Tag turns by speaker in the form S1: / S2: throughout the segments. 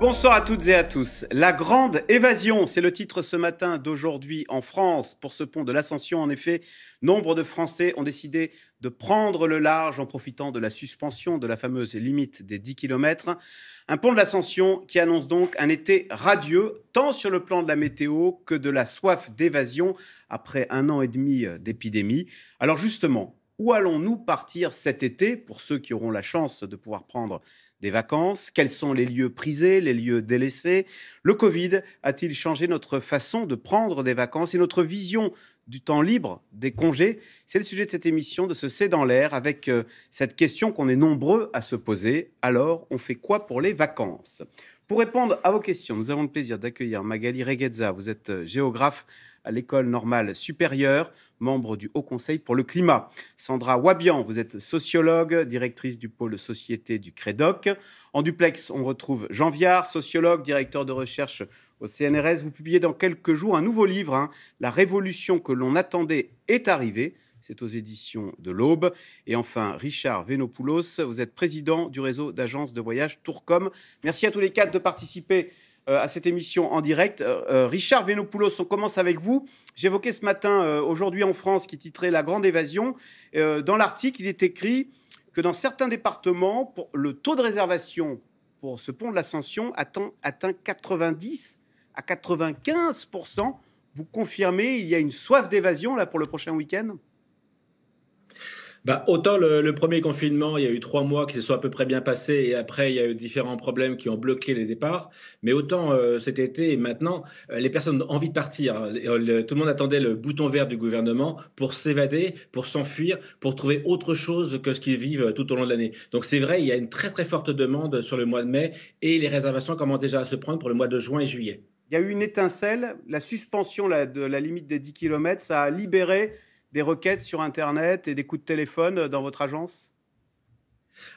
S1: Bonsoir à toutes et à tous. La grande évasion, c'est le titre ce matin d'aujourd'hui en France pour ce pont de l'Ascension. En effet, nombre de Français ont décidé de prendre le large en profitant de la suspension de la fameuse limite des 10 km. Un pont de l'Ascension qui annonce donc un été radieux, tant sur le plan de la météo que de la soif d'évasion après un an et demi d'épidémie. Alors justement, où allons-nous partir cet été pour ceux qui auront la chance de pouvoir prendre des vacances Quels sont les lieux prisés, les lieux délaissés Le Covid a-t-il changé notre façon de prendre des vacances et notre vision du temps libre, des congés C'est le sujet de cette émission de ce C'est dans l'air avec euh, cette question qu'on est nombreux à se poser. Alors, on fait quoi pour les vacances Pour répondre à vos questions, nous avons le plaisir d'accueillir Magali Reghezza. Vous êtes euh, géographe à l'École normale supérieure, membre du Haut Conseil pour le climat. Sandra Wabian, vous êtes sociologue, directrice du pôle société du Crédoc. En duplex, on retrouve Jean Viard, sociologue, directeur de recherche au CNRS. Vous publiez dans quelques jours un nouveau livre, hein, La révolution que l'on attendait est arrivée. C'est aux éditions de l'Aube. Et enfin, Richard Venopoulos, vous êtes président du réseau d'agences de voyage Tourcom. Merci à tous les quatre de participer euh, à cette émission en direct. Euh, euh, Richard Venopoulos, on commence avec vous. J'évoquais ce matin Aujourd'hui en France qui titrait La Grande Évasion. dans l'article, il est écrit que dans certains départements, pour le taux de réservation pour ce pont de l'Ascension atteint, atteint 90 à 95 Vous confirmez, il y a une soif d'évasion là pour le prochain week-end
S2: bah, autant le, premier confinement, il y a eu trois mois qui se sont à peu près bien passés et après, il y a eu différents problèmes qui ont bloqué les départs. Mais autant euh, cet été et maintenant, euh, les personnes ont envie de partir. Euh, tout le monde attendait le bouton vert du gouvernement pour s'évader, pour s'enfuir, pour trouver autre chose que ce qu'ils vivent tout au long de l'année. Donc c'est vrai, il y a une très très forte demande sur le mois de mai et les réservations commencent déjà à se prendre pour le mois de juin et juillet. Il y a eu une étincelle,
S1: la suspension de la limite des 10 km, ça a libéré des requêtes sur
S2: Internet et des coups de téléphone euh, dans votre agence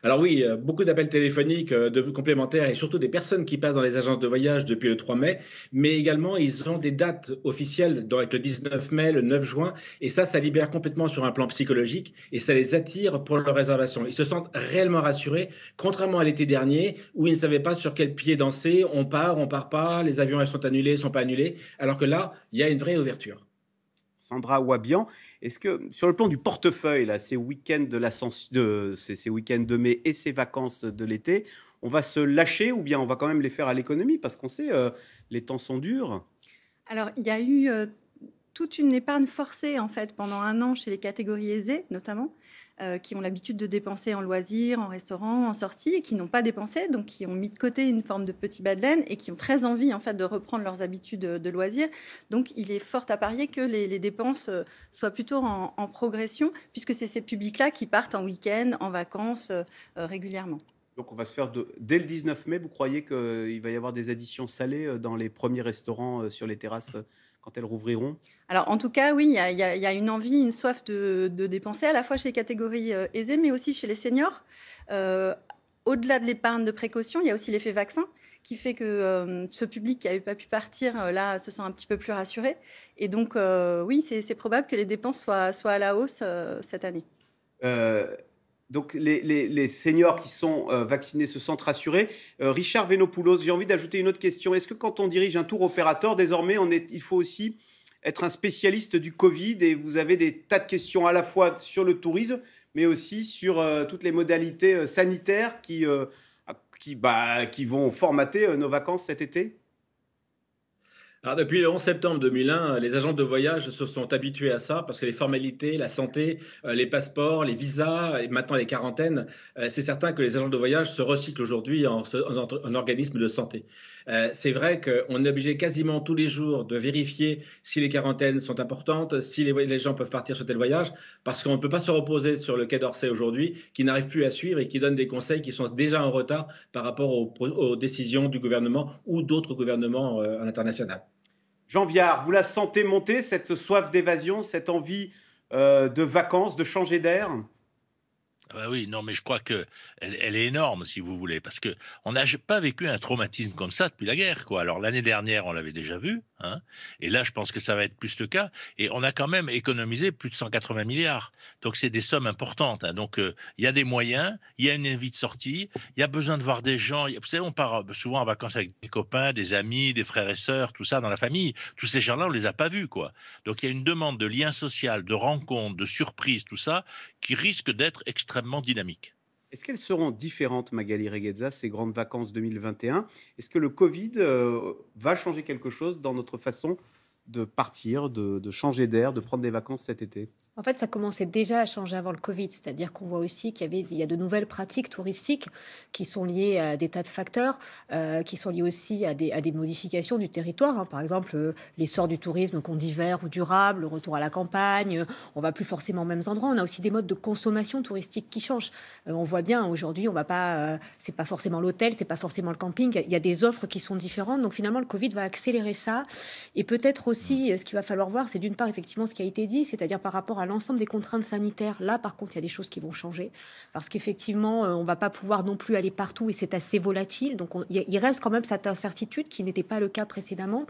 S2: alors oui, euh, beaucoup d'appels téléphoniques euh, de complémentaires et surtout des personnes qui passent dans les agences de voyage depuis le 3 mai, mais également ils ont des dates officielles, avec le 19 mai, le 9 juin, et ça, ça libère complètement sur un plan psychologique et ça les attire pour leur réservation. Ils se sentent réellement rassurés, contrairement à l'été dernier où ils ne savaient pas sur quel pied danser, on part, on part pas, les avions elles sont annulés, sont pas annulés, alors que là, il y a une vraie ouverture. Sandra Wabian. Est-ce que, sur le plan du
S1: portefeuille, là, ces week-ends de, de mai et ces vacances de l'été, on va se lâcher ou bien on va quand même les faire à l'économie Parce qu'on sait, euh, les temps sont durs.
S3: Alors, il y a eu euh, toute une épargne forcée, en fait, pendant un an chez les catégories aisées, notamment. Euh, qui ont l'habitude de dépenser en loisirs, en restaurants, en sorties, et qui n'ont pas dépensé, donc qui ont mis de côté une forme de petit bas de laine et qui ont très envie en fait de reprendre leurs habitudes de loisirs. Donc il est fort à parier que les, dépenses euh, soient plutôt en, progression, puisque c'est ces publics-là qui partent en week-end, en vacances euh, régulièrement.
S1: Donc on va se faire dès le 19 mai, vous croyez qu'il va y avoir des additions salées dans les premiers restaurants sur les terrasses quand elles rouvriront
S3: Alors, en tout cas, oui, il y, a une envie, une soif de, dépenser, à la fois chez les catégories euh, aisées, mais aussi chez les seniors. Euh, au-delà de l'épargne de précaution, il y a aussi l'effet vaccin qui fait que euh, ce public qui n'avait pas pu partir, là, se sent un petit peu plus rassuré. Et donc, oui, c'est probable que les dépenses soient, soient à la hausse cette année.
S1: Donc les, seniors qui sont euh, vaccinés se sentent rassurés. Euh, Richard Venopoulos, j'ai envie d'ajouter une autre question. Est-ce que quand on dirige un tour opérateur, désormais, il faut aussi être un spécialiste du Covid et vous avez des tas de questions à la fois sur le tourisme, mais aussi sur euh, toutes les modalités sanitaires qui, bah, qui
S2: vont formater nos vacances cet été alors ah, depuis le 11 septembre 2001, euh, les agents de voyage se sont habitués à ça parce que les formalités, la santé, euh, les passeports, les visas et maintenant les quarantaines, euh, c'est certain que les agents de voyage se recyclent aujourd'hui en, en, organisme de santé. C'est vrai qu'on est obligé quasiment tous les jours de vérifier si les quarantaines sont importantes, si les, gens peuvent partir sur tel voyage, parce qu'on ne peut pas se reposer sur le Quai d'Orsay aujourd'hui qui n'arrive plus à suivre et qui donne des conseils qui sont déjà en retard par rapport aux, décisions du gouvernement ou d'autres gouvernements internationaux.
S1: Jean Viard, vous la sentez monter, cette soif d'évasion, cette envie euh, de vacances, de changer d'air
S4: ah bah oui, non, mais je crois que elle, est énorme, si vous voulez, parce que on n'a pas vécu un traumatisme comme ça depuis la guerre, quoi. Alors l'année dernière, on l'avait déjà vu, hein, et là, je pense que ça va être plus le cas. Et on a quand même économisé plus de 180 milliards, donc c'est des sommes importantes. Hein. Donc euh, il y a des moyens, il y a une envie de sortie, il y a besoin de voir des gens. Vous savez, on part euh, souvent en vacances avec des copains, des amis, des frères et sœurs, tout ça dans la famille. Tous ces gens-là, on les a pas vus, quoi. Donc il y a une demande de lien social, de rencontre, de surprise, tout ça, qui risque d'être extrêmement dynamique.
S1: Est-ce qu'elles seront différentes, Magali Reghezza, ces grandes vacances 2021 Est-ce que le Covid euh, va changer quelque chose dans notre façon de partir, de changer d'air, de prendre des vacances cet été
S5: en fait, ça commençait déjà à changer avant le Covid, c'est-à-dire qu'on voit aussi qu'il y, avait, a de nouvelles pratiques touristiques qui sont liées à des tas de facteurs, euh, qui sont liées aussi à des, modifications du territoire. Hein. Par exemple, euh, l'essor du tourisme qu'on dit ou durable, le retour à la campagne, euh, on va plus forcément aux mêmes endroits. On a aussi des modes de consommation touristique qui changent. on voit bien aujourd'hui, on va pas, c'est pas forcément l'hôtel, c'est pas forcément le camping. Il y a des offres qui sont différentes. Donc finalement, le Covid va accélérer ça. Et peut-être aussi, ce qu'il va falloir voir, c'est d'une part effectivement ce qui a été dit, c'est-à-dire par rapport à l'ensemble des contraintes sanitaires, là, par contre, il y a des choses qui vont changer. Parce qu'effectivement, euh, on va pas pouvoir non plus aller partout et c'est assez volatile. Donc, il reste quand même cette incertitude qui n'était pas le cas précédemment.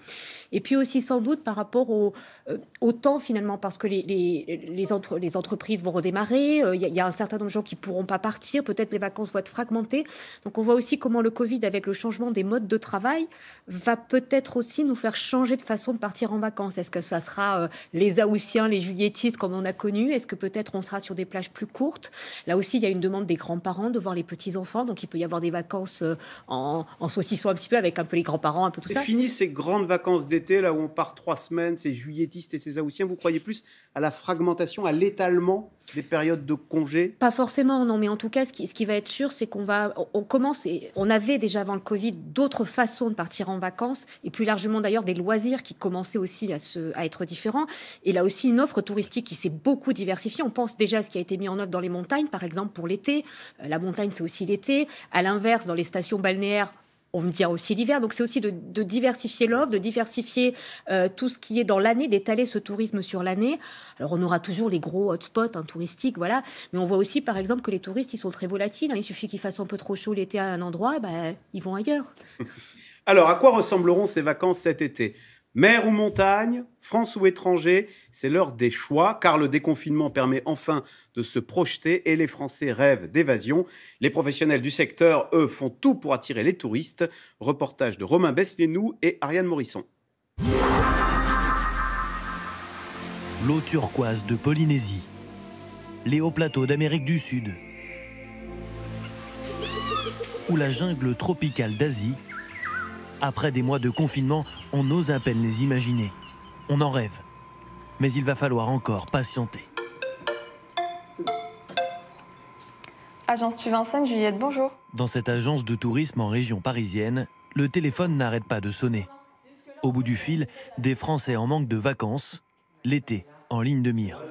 S5: Et puis aussi, sans doute, par rapport au, euh, temps, finalement, parce que les, les, entreprises vont redémarrer. Euh, il y, a, un certain nombre de gens qui pourront pas partir. Peut-être les vacances vont être fragmentées. Donc, on voit aussi comment le Covid, avec le changement des modes de travail, va peut-être aussi nous faire changer de façon de partir en vacances. Est-ce que ça sera les Aoussiens, les Juilletistes, comme on a connu Est-ce que peut-être on sera sur des plages plus courtes Là aussi, il y a une demande des grands-parents de voir les petits-enfants. Donc, il peut y avoir des vacances euh, en, en saucisson un petit peu avec un peu les grands-parents, un peu tout ça. Fini
S1: ces grandes vacances d'été, là où on part trois semaines, ces juilletistes et ces haussiens. Vous croyez plus à la fragmentation, à l'étalement des périodes de congés
S5: Pas forcément, non. Mais en tout cas, ce qui, ce qui va être sûr, c'est qu'on va, on, on commence. Et on avait déjà avant le Covid d'autres façons de partir en vacances et plus largement d'ailleurs des loisirs qui commençaient aussi à, se, à être différents. Et là aussi, une offre touristique qui s'est beaucoup diversifié. On pense déjà à ce qui a été mis en œuvre dans les montagnes, par exemple, pour l'été. Euh, la montagne, c'est aussi l'été. À l'inverse, dans les stations balnéaires, on vient aussi l'hiver. Donc c'est aussi de, diversifier l'offre, de diversifier euh, tout ce qui est dans l'année, d'étaler ce tourisme sur l'année. Alors on aura toujours les gros hotspots hein, touristiques, voilà. Mais on voit aussi par exemple que les touristes, ils sont très volatiles. Hein. Il suffit qu'il fasse un peu trop chaud l'été à un endroit, bah, ils vont ailleurs.
S1: Alors à quoi ressembleront ces vacances cet été Mer ou montagne, France ou étranger, c'est l'heure des choix, car le déconfinement permet enfin de se projeter et les Français rêvent d'évasion. Les professionnels du secteur, eux, font tout pour attirer les touristes. Reportage de Romain Beslenou et Ariane Morisson.
S6: L'eau turquoise de Polynésie, les hauts plateaux d'Amérique du Sud ou la jungle tropicale d'Asie après des mois de confinement, on ose à peine les imaginer. On en rêve. Mais il va falloir encore patienter.
S3: Agence Vincennes, Juliette, bonjour.
S6: Dans cette agence de tourisme en région parisienne, le téléphone n'arrête pas de sonner. Au bout du fil, des Français en manque de vacances, l'été en ligne de mire.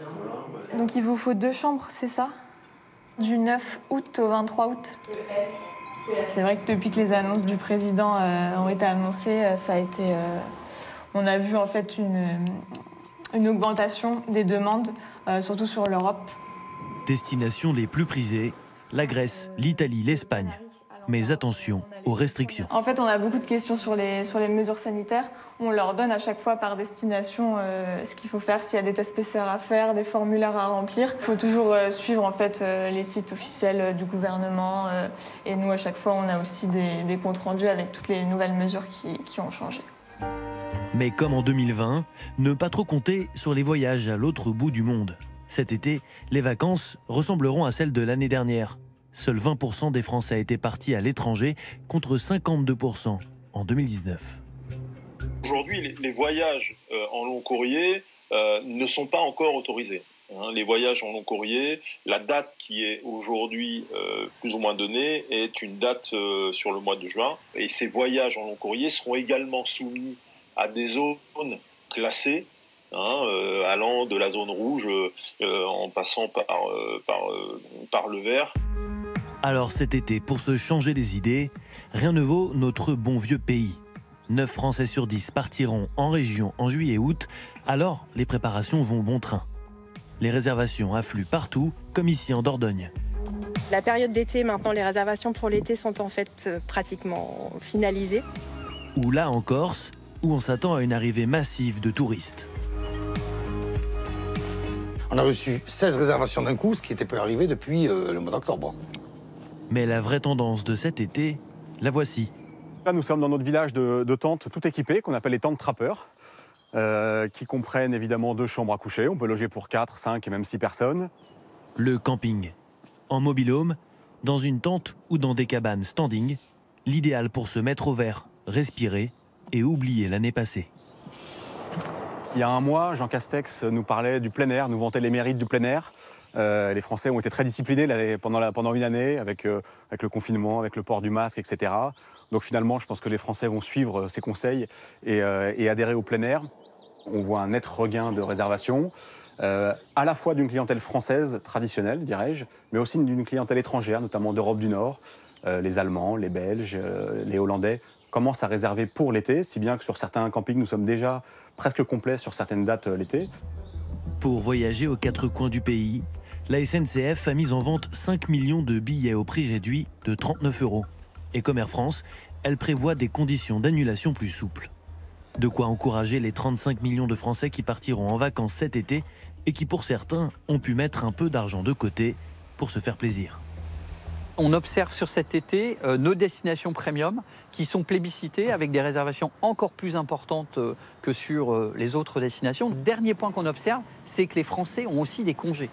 S7: Donc il vous faut deux
S3: chambres, c'est ça Du 9 août au 23 août
S5: c'est vrai que depuis que les annonces du président euh, ont été annoncées, euh, ça a été, euh, on a vu en fait une, augmentation des demandes, surtout sur l'Europe.
S6: Destinations les plus prisées, la Grèce, l'Italie, l'Espagne mais attention aux restrictions.
S5: En fait, on a beaucoup de questions sur les, sur les mesures sanitaires. On leur donne à chaque fois par destination euh, ce qu'il faut faire, s'il y a des tests PCR à faire, des formulaires à remplir. Il faut
S3: toujours euh, suivre en fait euh, les sites officiels du gouvernement. et nous, à chaque fois, on a aussi
S7: des, comptes rendus avec toutes les nouvelles mesures qui, qui ont changé.
S6: Mais comme en 2020, ne pas trop compter sur les voyages à l'autre bout du monde. Cet été, les vacances ressembleront à celles de l'année dernière seuls 20% des Français étaient partis à l'étranger contre 52% en 2019.
S4: Aujourd'hui, les voyages euh, en long courrier euh, ne sont pas encore autorisés. Hein. Les voyages en long courrier, la date qui est aujourd'hui euh, plus ou moins donnée est une date sur le mois de juin. Et ces voyages en long courrier seront également soumis à des zones classées, hein, allant de la zone rouge en passant par, par le vert.
S6: Alors cet été, pour se changer les idées, rien ne vaut notre bon vieux pays. 9 Français sur 10 partiront en région en juillet-août, et alors les préparations vont bon train. Les réservations affluent partout, comme ici en Dordogne.
S3: La période d'été, maintenant les réservations pour l'été sont en fait euh, pratiquement finalisées.
S6: Ou là en Corse, où on s'attend à une arrivée massive de touristes. On a reçu 16 réservations d'un coup, ce qui était peu arrivé depuis euh, le mois d'octobre. Mais la vraie tendance de cet été, la voici. Là, nous sommes dans notre village de, de tentes tout équipées, qu'on appelle les tentes trappeurs,
S1: euh, qui comprennent évidemment deux chambres à coucher. On peut loger pour 4, 5 et même 6 personnes.
S6: Le camping. En mobilhome, dans une tente ou dans des cabanes standing, l'idéal pour se mettre au vert, respirer et oublier l'année passée. Il y a un mois, Jean Castex nous parlait du plein air, nous vantait les mérites du plein air.
S1: Euh, les Français ont été très disciplinés pendant, une année euh, avec, le confinement, avec le port du masque, etc. Donc finalement, je pense que les Français vont suivre euh, ces conseils et, adhérer au plein air. On voit un net regain de réservations. à la fois d'une clientèle française traditionnelle, dirais-je, mais aussi d'une clientèle étrangère, notamment d'Europe du Nord. les Allemands, les Belges, les Hollandais commencent à réserver pour l'été, si bien que sur certains campings, nous sommes déjà
S6: presque complets sur certaines dates l'été. Pour voyager aux quatre coins du pays, la SNCF a mis en vente 5 millions de billets au prix réduit de 39 euros. Et comme Air France, elle prévoit des conditions d'annulation plus souples. De quoi encourager les 35 millions de Français qui partiront en vacances cet été et qui pour certains ont pu mettre un peu d'argent de côté pour se faire plaisir.
S7: On observe sur cet été euh, nos destinations premium qui sont plébiscitées avec des réservations encore plus importantes euh, que sur euh, les autres destinations. Dernier point qu'on observe, c'est que les Français ont aussi des congés.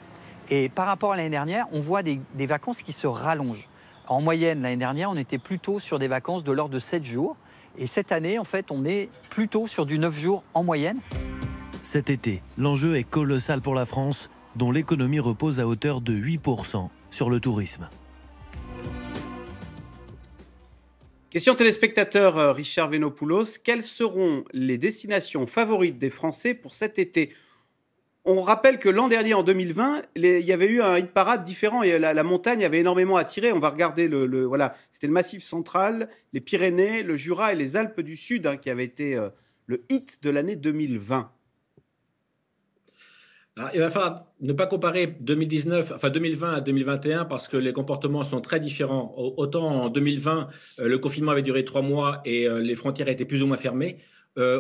S7: Et par rapport à l'année dernière, on voit des, vacances qui se rallongent. En moyenne, l'année dernière, on était plutôt sur des vacances de l'ordre de 7 jours. Et cette année, en fait, on est plutôt sur du 9 jours en moyenne.
S6: Cet été, l'enjeu est colossal pour la France, dont l'économie repose à hauteur de 8% sur le tourisme.
S1: Question téléspectateur euh, Richard Venopoulos, quelles seront les destinations favorites des Français pour cet été on rappelle que l'an dernier, en 2020, il y avait eu un hit parade différent et la, montagne avait énormément attiré. On va regarder le, voilà, c'était le Massif central, les Pyrénées, le Jura et les Alpes du Sud hein, qui avaient été euh, le hit de l'année
S2: 2020. Ah, il va falloir ne pas comparer 2019, enfin 2020 à 2021 parce que les comportements sont très différents. Autant en 2020, euh, le confinement avait duré trois mois et euh, les frontières étaient plus ou moins fermées,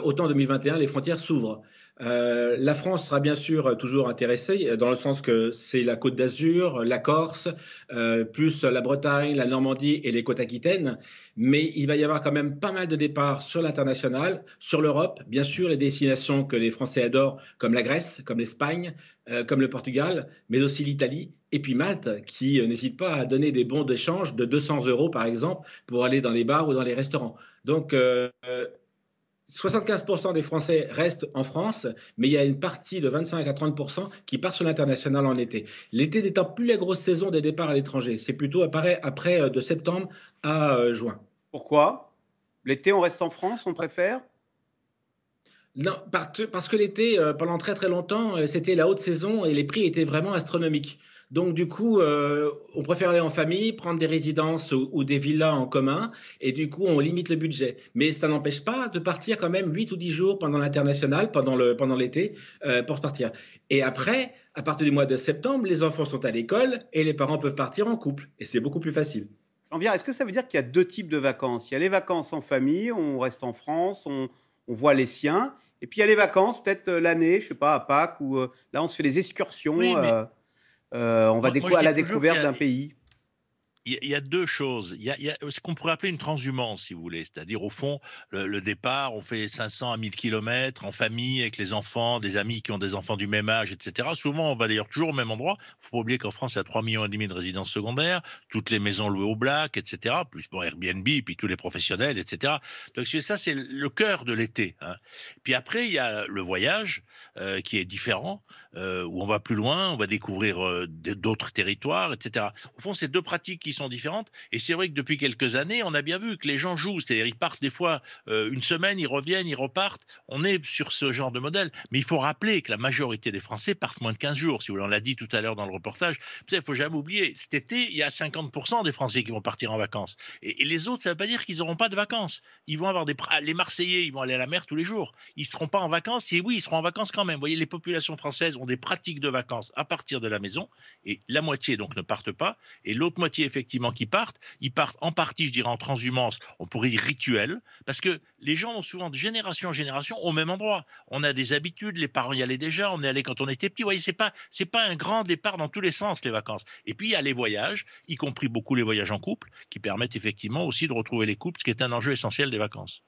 S2: autant en 2021, les frontières s'ouvrent. Euh, la France sera bien sûr toujours intéressée, euh, dans le sens que c'est la Côte d'Azur, la Corse, euh, plus la Bretagne, la Normandie et les côtes aquitaines. Mais il va y avoir quand même pas mal de départs sur l'international, sur l'Europe, bien sûr les destinations que les Français adorent, comme la Grèce, comme l'Espagne, comme le Portugal, mais aussi l'Italie. Et puis Malte, qui n'hésite pas à donner des bons d'échange de 200 euros, par exemple, pour aller dans les bars ou dans les restaurants. Donc, 75% des Français restent en France, mais il y a une partie de 25 à 30% qui part sur l'international en été. L'été n'étant plus la grosse saison des départs à l'étranger, c'est plutôt apparaît après euh, de septembre à euh, juin. Pourquoi L'été, on reste en France, on préfère non, parce que l'été, euh, pendant très très longtemps, c'était la haute saison et les prix étaient vraiment astronomiques. Donc du coup, euh, on préfère aller en famille, prendre des résidences ou, des villas en commun, et du coup, on limite le budget. Mais ça n'empêche pas de partir quand même 8 ou 10 jours pendant l'international, pendant l'été, pendant euh, pour partir. Et après, à partir du mois de septembre, les enfants sont à l'école et les parents peuvent partir en couple, et c'est beaucoup plus facile. Jean-Pierre, est-ce que ça veut dire qu'il y a deux types de
S1: vacances Il y a les vacances en famille, on reste en France, on, voit les siens, et puis il y a les vacances, peut-être euh, l'année, je sais pas, à Pâques, où là on se fait des excursions. Euh, on va à la découverte d'un pays
S4: il y, a deux choses. Il y a, ce qu'on pourrait appeler une transhumance, si vous voulez. C'est-à-dire, au fond, le, départ, on fait 500 à 1000 km en famille, avec les enfants, des amis qui ont des enfants du même âge, etc. Souvent, on va d'ailleurs toujours au même endroit. Il faut pas oublier qu'en France, il y a 3,5 millions de résidences secondaires, toutes les maisons louées au black, etc. Plus pour Airbnb, puis tous les professionnels, etc. Donc, ça, c'est le cœur de l'été. Hein. Puis après, il y a le voyage euh, qui est différent. Euh, où on va plus loin, on va découvrir euh, d'autres territoires, etc. Au fond, c'est deux pratiques qui sont différentes. Et c'est vrai que depuis quelques années, on a bien vu que les gens jouent. C'est-à-dire, ils partent des fois euh, une semaine, ils reviennent, ils repartent. On est sur ce genre de modèle. Mais il faut rappeler que la majorité des Français partent moins de 15 jours. Si vous voulez, on l'a dit tout à l'heure dans le reportage. Il ne faut jamais oublier, cet été, il y a 50% des Français qui vont partir en vacances. Et, les autres, ça ne veut pas dire qu'ils n'auront pas de vacances. Ils vont avoir des. Les Marseillais, ils vont aller à la mer tous les jours. Ils ne seront pas en vacances. Et oui, ils seront en vacances quand même. Vous voyez, les populations françaises ont des pratiques de vacances à partir de la maison, et la moitié donc ne partent pas, et l'autre moitié effectivement qui partent, ils partent en partie, je dirais, en transhumance, on pourrait dire rituel, parce que les gens vont souvent de génération en génération au même endroit. On a des habitudes, les parents y allaient déjà, on est allé quand on était petit. Vous voyez, c'est pas c'est pas un grand départ dans tous les sens les vacances. Et puis il y a les voyages, y compris beaucoup les voyages en couple, qui permettent effectivement aussi de retrouver les couples, ce qui est un enjeu essentiel des vacances.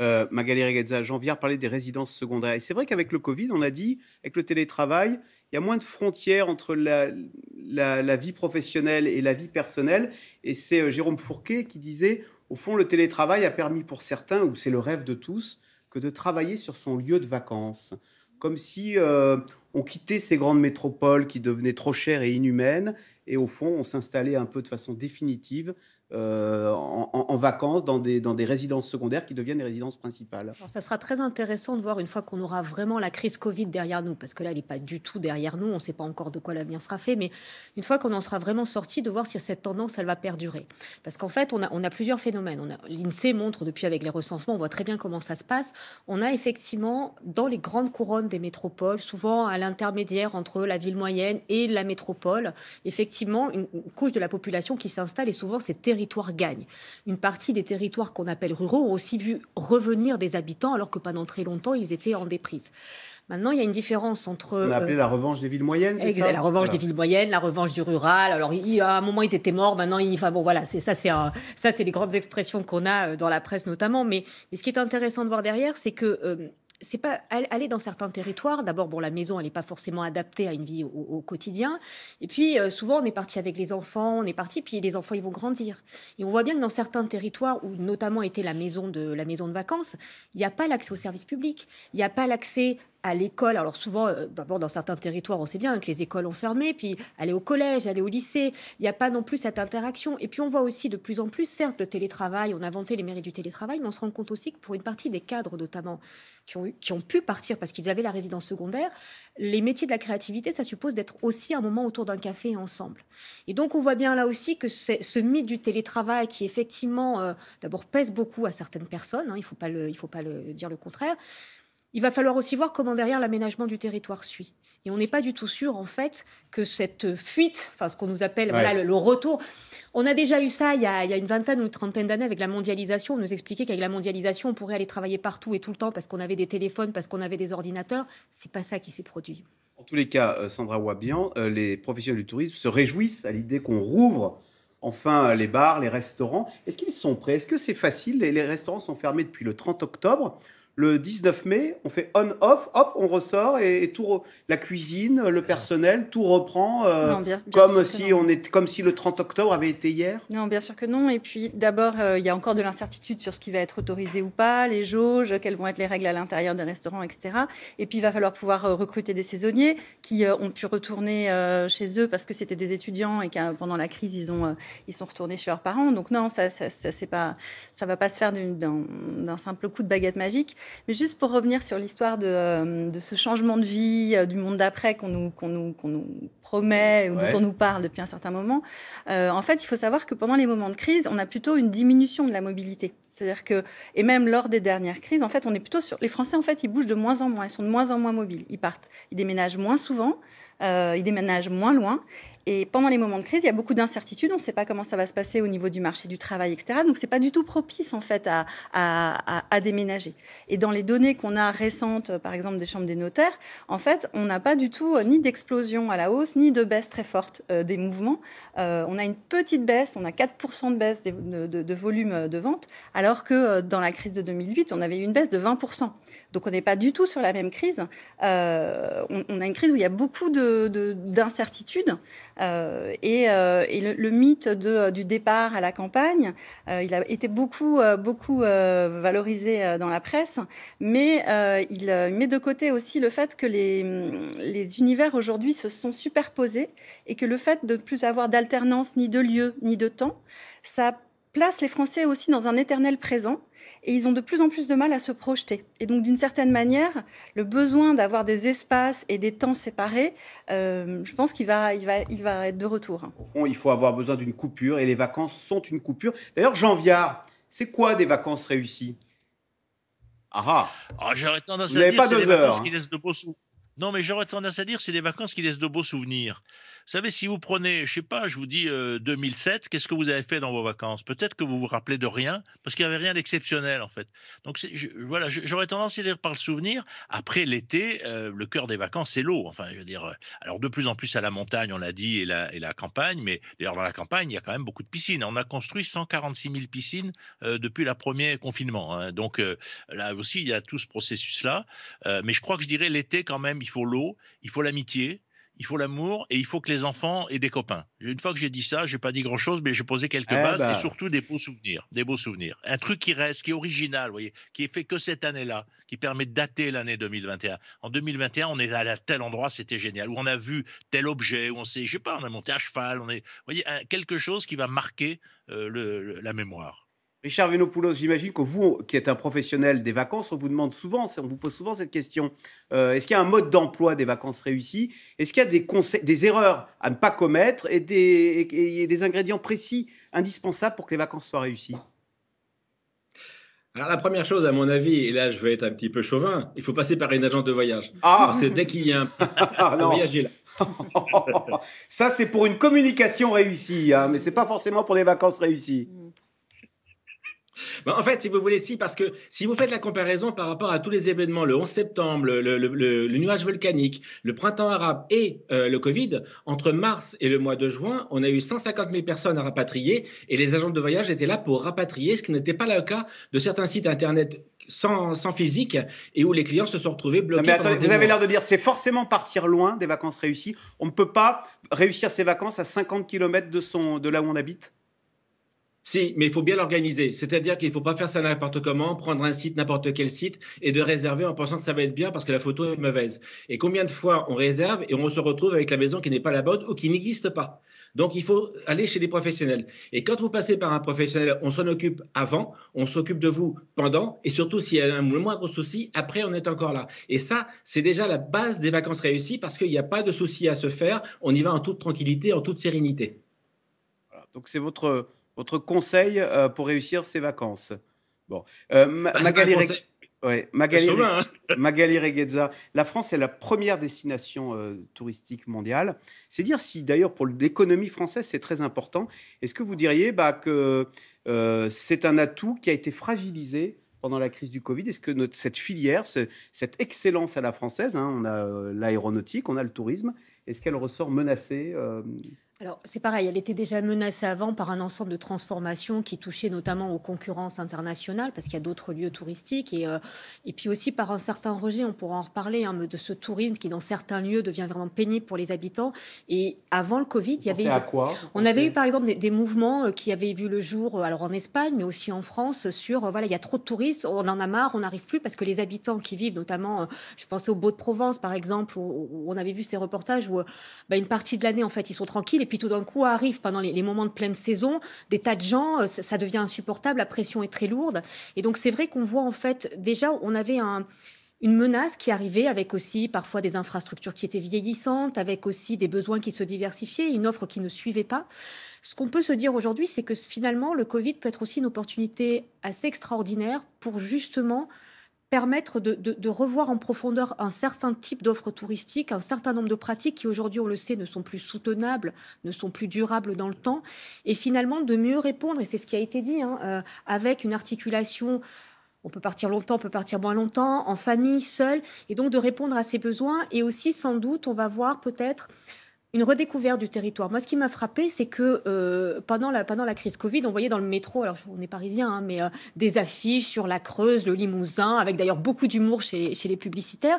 S4: Euh, Magali Jean Janvier parlait des résidences secondaires.
S1: Et c'est vrai qu'avec le Covid, on a dit, avec le télétravail, il y a moins de frontières entre la, vie professionnelle et la vie personnelle. Et c'est euh, Jérôme Fourquet qui disait, au fond, le télétravail a permis pour certains, ou c'est le rêve de tous, que de travailler sur son lieu de vacances. Comme si euh, on quittait ces grandes métropoles qui devenaient trop chères et inhumaines, et au fond, on s'installait un peu de façon définitive euh, en, vacances dans des, dans des résidences secondaires qui deviennent des résidences principales. Alors,
S5: ça sera très intéressant de voir une fois qu'on aura vraiment la crise Covid derrière nous, parce que là, elle n'est pas du tout derrière nous, on ne sait pas encore de quoi l'avenir sera fait, mais une fois qu'on en sera vraiment sorti, de voir si cette tendance, elle va perdurer. Parce qu'en fait, on a, on a plusieurs phénomènes. On L'INSEE montre depuis avec les recensements, on voit très bien comment ça se passe. On a effectivement, dans les grandes couronnes des métropoles, souvent à l'intermédiaire entre la ville moyenne et la métropole, effectivement, une, une couche de la population qui s'installe, et souvent, c'est terrible territoires gagnent. Une partie des territoires qu'on appelle ruraux ont aussi vu revenir des habitants alors que pendant très longtemps, ils étaient en déprise. Maintenant, il y a une différence entre. On a appelé euh, la
S1: revanche des villes moyennes, c'est ça La revanche des villes
S5: moyennes, la revanche du rural. Alors, il, à un moment, ils étaient morts, maintenant, ils. Enfin, bon, voilà, c'est, ça, c'est ça, c'est les grandes expressions qu'on a euh, dans la presse notamment. Mais, mais, ce qui est intéressant de voir derrière, c'est que. Euh, c'est pas aller dans certains territoires. D'abord, bon, la maison, elle n'est pas forcément adaptée à une vie au, quotidien. Et puis, euh, souvent, on est parti avec les enfants, on est parti, puis les enfants, ils vont grandir. Et on voit bien que dans certains territoires, où notamment était la maison de la maison de vacances, il n'y a pas l'accès aux services publics, il n'y a pas l'accès à l'école. Alors souvent, euh, d'abord dans certains territoires, on sait bien que les écoles ont fermé, puis aller au collège, aller au lycée, il n'y a pas non plus cette interaction. Et puis on voit aussi de plus en plus, certes, le télétravail, on a les mérites du télétravail, mais on se rend compte aussi que pour une partie des cadres notamment, qui ont, pu partir parce qu'ils avaient la résidence secondaire, les métiers de la créativité, ça suppose d'être aussi un moment autour d'un café ensemble. Et donc on voit bien là aussi que ce mythe du télétravail qui effectivement, euh, d'abord, pèse beaucoup à certaines personnes, hein, il ne faut, pas faut pas le dire le contraire, il va falloir aussi voir comment derrière l'aménagement du territoire suit. Et on n'est pas du tout sûr, en fait, que cette fuite, enfin ce qu'on nous appelle le, retour, on a déjà eu ça il y a, une vingtaine ou une trentaine d'années avec la mondialisation. On nous expliquait qu'avec la mondialisation, on pourrait aller travailler partout et tout le temps parce qu'on avait des téléphones, parce qu'on avait des ordinateurs. C'est pas ça qui s'est produit.
S1: En tous les cas, euh, Sandra Wabian, euh, les professionnels du tourisme se réjouissent à l'idée qu'on rouvre enfin euh, les bars, les restaurants. Est-ce qu'ils sont prêts Est-ce que c'est facile les, restaurants sont fermés depuis le 30 octobre le 19 mai, on fait on-off, hop, on ressort et, tout la cuisine, le personnel, tout reprend euh, comme, si on est, comme si le 30 octobre avait été hier
S3: Non, bien sûr que non. Et puis d'abord, euh, il y a encore de l'incertitude sur ce qui va être autorisé ou pas, les jauges, quelles vont être les règles à l'intérieur des restaurants, etc. Et puis il va falloir pouvoir euh, recruter des saisonniers qui ont pu retourner chez eux parce que c'était des étudiants et que pendant la crise, ils, ont, ils sont retournés chez leurs parents. Donc non, ça ne ça, pas, ça va pas se faire d'un simple coup de baguette magique. Mais juste pour revenir sur l'histoire de, euh, ce changement de vie, euh, du monde d'après qu'on nous, promet ou dont on nous parle depuis un certain moment, euh, en fait, il faut savoir que pendant les moments de crise, on a plutôt une diminution de la mobilité. C'est-à-dire que, et même lors des dernières crises, en fait, on est plutôt sur. Les Français, en fait, ils bougent de moins en moins, ils sont de moins en moins mobiles, ils partent, ils déménagent moins souvent euh, ils déménagent moins loin. Et pendant les moments de crise, il y a beaucoup d'incertitudes. On ne sait pas comment ça va se passer au niveau du marché du travail, etc. Donc, ce n'est pas du tout propice, en fait, à, déménager. Et dans les données qu'on a récentes, euh, par exemple, des chambres des notaires, en fait, on n'a pas du tout euh, ni d'explosion à la hausse, ni de baisse très forte euh, des mouvements. on a une petite baisse, on a 4% de baisse de, de, volume de vente, alors que dans la crise de 2008, on avait eu une baisse de 20%. Donc, on n'est pas du tout sur la même crise. On, on, a une crise où il y a beaucoup de, d'incertitude euh, euh, et, le, mythe du départ à la campagne, euh, il a été beaucoup, beaucoup valorisé dans la presse, mais il met de côté aussi le fait que les, univers aujourd'hui se sont superposés et que le fait de ne plus avoir d'alternance ni de lieu ni de temps, ça place les Français aussi dans un éternel présent et ils ont de plus en plus de mal à se projeter. Et donc, d'une certaine manière, le besoin d'avoir des espaces et des temps séparés, euh, je pense qu'il va, être de retour. Au
S1: fond, il faut avoir besoin d'une coupure et les vacances sont une coupure. D'ailleurs, Viard,
S4: c'est quoi des vacances réussies ah, ah ah J'aurais tendance Vous à pas Non, mais j'aurais tendance à dire c'est des vacances qui laissent de beaux souvenirs savez, si vous prenez, je sais pas, je vous dis 2007, euh, qu'est-ce que vous avez fait dans vos vacances Peut-être que vous vous rappelez de rien, parce qu'il n'y avait rien d'exceptionnel en fait. Donc voilà, j'aurais tendance à dire par le souvenir. Après l'été, euh, le cœur des vacances, c'est l'eau. Enfin, je veux dire, euh, alors de plus en plus à la montagne, on l'a dit, et la, et la campagne, mais d'ailleurs dans la campagne, il y a quand même beaucoup de piscines. On a construit 146 000 piscines depuis le premier confinement. Hein. Donc là aussi, il y a tout ce processus-là. mais je crois que je dirais l'été quand même, il faut l'eau, il faut l'amitié il faut l'amour et il faut que les enfants aient des copains. Une fois que j'ai dit ça, j'ai pas dit grand chose, mais j'ai posé quelques eh bases et ben. surtout des beaux souvenirs, des beaux souvenirs. Un truc qui reste, qui est original, voyez, qui est fait que cette année-là, qui permet de dater l'année 2021. En 2021, on est allé à tel endroit, c'était génial, où on a vu tel objet, où on s'est, je pas, on a monté à cheval, on est, voyez, quelque chose qui va marquer euh, la mémoire. Richard
S1: Venopoulos, j'imagine que vous, qui êtes un professionnel des vacances, on vous demande souvent, on vous pose souvent cette question. Euh, est-ce qu'il y a un mode d'emploi des vacances réussies Est-ce qu'il y a des, erreurs à ne pas commettre et des, ingrédients précis, indispensables pour que les vacances soient réussies
S2: alors la première chose, à mon avis, et là je vais être un petit peu chauvin, il faut passer par une agence de voyage. Ah C'est dès qu'il y a un, ah, ah, voyage, là. Ça c'est pour
S1: une communication réussie, hein, mais c'est pas forcément pour les vacances réussies
S2: en fait, si vous voulez, si, parce que si vous faites la comparaison par rapport à tous les événements, le 11 septembre, le, nuage volcanique, le printemps arabe et euh, le Covid, entre mars et le mois de juin, on a eu 150 000 personnes à rapatrier et les agents de voyage étaient là pour rapatrier, ce qui n'était pas le cas de certains sites internet sans, physique et où les clients se sont retrouvés bloqués. Mais attendez, vous avez l'air
S1: de dire c'est forcément partir loin des vacances réussies. On ne peut pas réussir ses vacances
S2: à 50 km de, de là où on habite si, mais il faut bien l'organiser. C'est-à-dire qu'il ne faut pas faire ça n'importe comment, prendre un site, n'importe quel site, et de réserver en pensant que ça va être bien parce que la photo est mauvaise. Et combien de fois on réserve et on se retrouve avec la maison qui n'est pas la bonne ou qui n'existe pas donc, il faut aller chez les professionnels. Et quand vous passez par un professionnel, on s'en occupe avant, on s'occupe de vous pendant, et surtout, s'il y a le moindre souci, après, on est encore là. Et ça, c'est déjà la base des vacances réussies parce qu'il n'y a pas de souci à se faire. On y va en toute tranquillité, en toute sérénité.
S1: Voilà, donc, c'est votre votre conseil euh, pour réussir ses vacances Bon. Euh, Magali, hein. la France est la première destination euh, touristique mondiale. C'est dire si, d'ailleurs, pour l'économie française, c'est très important. Est-ce que vous diriez bah, que c'est un atout qui a été fragilisé pendant la crise du Covid Est-ce que notre, cette filière, cette excellence à la française, hein, on a l'aéronautique, on a le tourisme, est-ce qu'elle ressort menacée
S5: alors c'est pareil, elle était déjà menacée avant par un ensemble de transformations qui touchaient notamment aux concurrences internationales, parce qu'il y a d'autres lieux touristiques, et, euh, et puis aussi par un certain rejet, on pourra en reparler, hein, de ce tourisme qui dans certains lieux devient vraiment pénible pour les habitants. Et avant le Covid, il y avait... quoi on avait eu par exemple des, mouvements euh, qui avaient vu le jour, euh, alors en Espagne, mais aussi en France, sur, voilà, il y a trop de touristes, on en a marre, on n'arrive plus, parce que les habitants qui vivent, notamment, je pensais au Beau de Provence par exemple, où, on avait vu ces reportages où bah, une partie de l'année, en fait, ils sont tranquilles et puis tout d'un coup arrive pendant les, moments de pleine saison des tas de gens, euh, ça, devient insupportable, la pression est très lourde. Et donc c'est vrai qu'on voit en fait déjà on avait une menace qui arrivait avec aussi parfois des infrastructures qui étaient vieillissantes, avec aussi des besoins qui se diversifiaient, une offre qui ne suivait pas. Ce qu'on peut se dire aujourd'hui, c'est que finalement, le Covid peut être aussi une opportunité assez extraordinaire pour justement permettre de, revoir en profondeur un certain type d'offres touristiques, un certain nombre de pratiques qui aujourd'hui, on le sait, ne sont plus soutenables, ne sont plus durables dans le temps, et finalement de mieux répondre, et c'est ce qui a été dit, hein, euh, avec une articulation on peut partir longtemps, on peut partir moins longtemps, en famille, seul, et donc de répondre à ces besoins. Et aussi, sans doute, on va voir peut-être une redécouverte du territoire. Moi, ce qui m'a frappé, c'est que euh, pendant, la, pendant la crise Covid, on voyait dans le métro, alors on est parisien, hein, mais euh, des affiches sur la Creuse, le Limousin, avec d'ailleurs beaucoup d'humour chez, les publicitaires.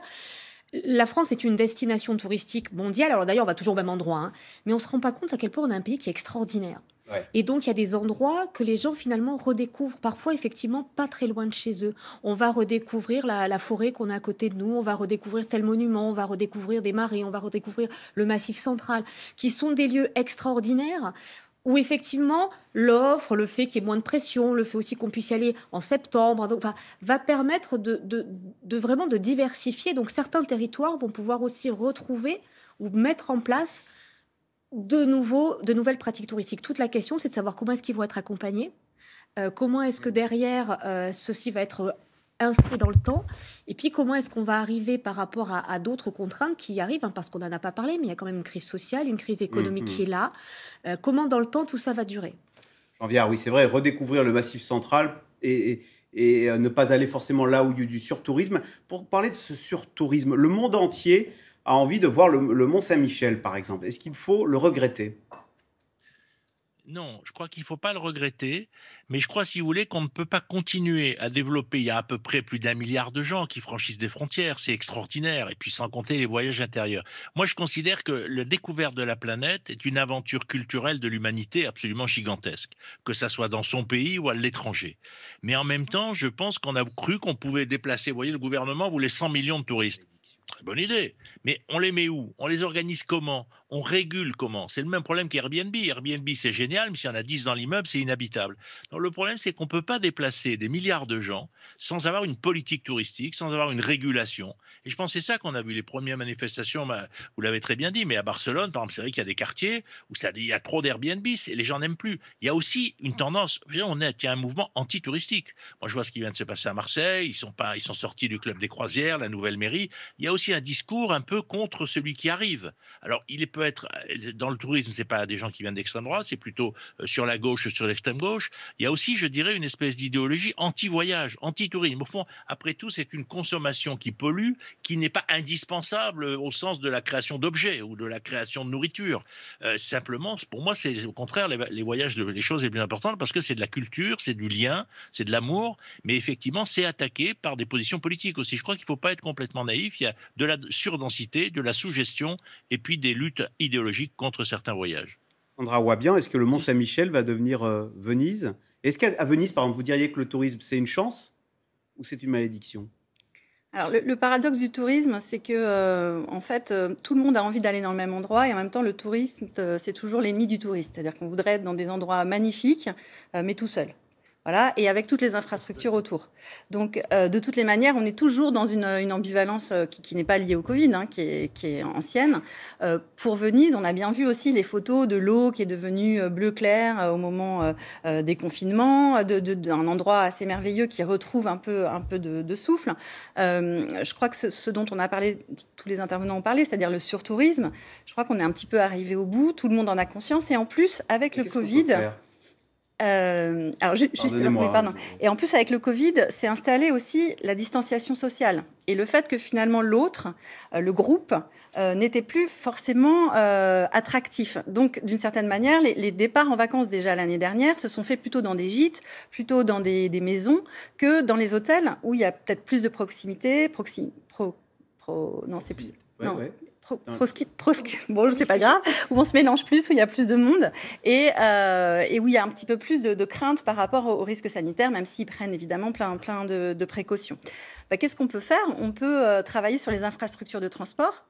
S5: La France est une destination touristique mondiale. Alors d'ailleurs, on va toujours au même endroit, hein. mais on ne se rend pas compte à quel point on a un pays qui est extraordinaire. Et donc, il y a des endroits que les gens finalement redécouvrent, parfois effectivement pas très loin de chez eux. On va redécouvrir la, forêt qu'on a à côté de nous, on va redécouvrir tel monument, on va redécouvrir des marées, on va redécouvrir le massif central, qui sont des lieux extraordinaires où effectivement l'offre, le fait qu'il y ait moins de pression, le fait aussi qu'on puisse y aller en septembre, va permettre de, de, vraiment de diversifier. Donc certains territoires vont pouvoir aussi retrouver ou mettre en place de nouveau, de nouvelles pratiques touristiques. Toute la question, c'est de savoir comment est-ce qu'ils vont être accompagnés, euh, comment est-ce que mm. derrière euh, ceci va être inscrit dans le temps, et puis comment est-ce qu'on va arriver par rapport à, d'autres contraintes qui arrivent, hein, parce qu'on n'en a pas parlé, mais il y a quand même une crise sociale, une crise économique mm, qui est mm. là. Euh, comment dans le temps tout ça va durer
S1: Jean oui, c'est vrai, redécouvrir le massif central et, ne pas aller forcément là où il y a du surtourisme. Pour parler de ce surtourisme, le monde entier a envie de voir le, Mont Saint-Michel, par exemple Est-ce qu'il faut le regretter
S4: non, je crois qu'il ne faut pas le regretter, mais je crois, si vous voulez, qu'on ne peut pas continuer à développer. Il y a à peu près plus d'un milliard de gens qui franchissent des frontières, c'est extraordinaire, et puis sans compter les voyages intérieurs. Moi, je considère que la découverte de la planète est une aventure culturelle de l'humanité absolument gigantesque, que ça soit dans son pays ou à l'étranger. Mais en même temps, je pense qu'on a cru qu'on pouvait déplacer, vous voyez, le gouvernement voulait 100 millions de touristes bonne idée. Mais on les met où On les organise comment On régule comment C'est le même problème qu'Airbnb. Airbnb, c'est génial, mais s'il y en a 10 dans l'immeuble, c'est inhabitable. Donc le problème, c'est qu'on ne peut pas déplacer des milliards de gens sans avoir une politique touristique, sans avoir une régulation, et je pense que c'est ça qu'on a vu les premières manifestations, bah, vous l'avez très bien dit, mais à Barcelone, par exemple, c'est vrai qu'il y a des quartiers où ça, il y a trop d'Airbnb, et les gens n'aiment plus. Il y a aussi une mm. tendance, on est, il y a un mouvement anti-touristique. Moi, je vois ce qui vient de se passer à Marseille, ils sont, pas, ils sont sortis du club des croisières, la nouvelle mairie. Il y a aussi un discours un peu contre celui qui arrive. Alors, il peut être, dans le tourisme, c'est pas des gens qui viennent d'extrême droite, c'est plutôt euh, sur la gauche, sur l'extrême gauche. Il y a aussi, je dirais, une espèce d'idéologie anti-voyage, anti-tourisme. Au fond, après tout, c'est une consommation qui pollue qui n'est pas indispensable au sens de la création d'objets ou de la création de nourriture. Euh, simplement, pour moi, c'est au contraire les, voyages, les choses les plus importantes parce que c'est de la culture, c'est du lien, c'est de l'amour, mais effectivement, c'est attaqué par des positions politiques aussi. Je crois qu'il ne faut pas être complètement naïf. Il y a de la surdensité, de la sous-gestion et puis des luttes idéologiques contre certains voyages.
S1: Sandra Wabian, est-ce que le Mont-Saint-Michel va devenir euh, Venise Est-ce qu'à Venise, par exemple, vous diriez que le tourisme, c'est une chance ou c'est une malédiction
S3: alors le, paradoxe du tourisme, c'est que euh, en fait euh, tout le monde a envie d'aller dans le même endroit et en même temps le touriste euh, c'est toujours l'ennemi du touriste, c'est-à-dire qu'on voudrait être dans des endroits magnifiques mais tout seul. Voilà, et avec toutes les infrastructures autour. Donc, euh, de toutes les manières, on est toujours dans une, ambivalence euh, qui, n'est pas liée au Covid, hein, qui, est, ancienne. Euh, pour Venise, on a bien vu aussi les photos de l'eau qui est devenue bleu clair au moment des confinements, d'un endroit assez merveilleux qui retrouve un peu, un peu de, souffle. je crois que ce, dont on a parlé, tous les intervenants ont parlé, c'est-à-dire le surtourisme, je crois qu'on est un petit peu arrivé au bout, tout le monde en a conscience, et en plus, avec le Covid... Euh, alors, juste, pardon. Et en plus, avec le Covid, s'est installée aussi la distanciation sociale et le fait que finalement l'autre, euh, le groupe, euh, n'était plus forcément attractif. Donc, d'une certaine manière, les, départs en vacances déjà l'année dernière se sont faits plutôt dans des gîtes, plutôt dans des, maisons que dans les hôtels où il y a peut-être plus de proximité, pro, pro, non, c'est plus. non, bon, c'est pas grave, où on se mélange plus, où il y a plus de monde et, euh, où il y a un petit peu plus de, crainte par rapport au risque risques sanitaires, même s'ils prennent évidemment plein, plein de précautions. Bah, qu'est-ce qu'on peut faire On peut euh, travailler sur les infrastructures de transport,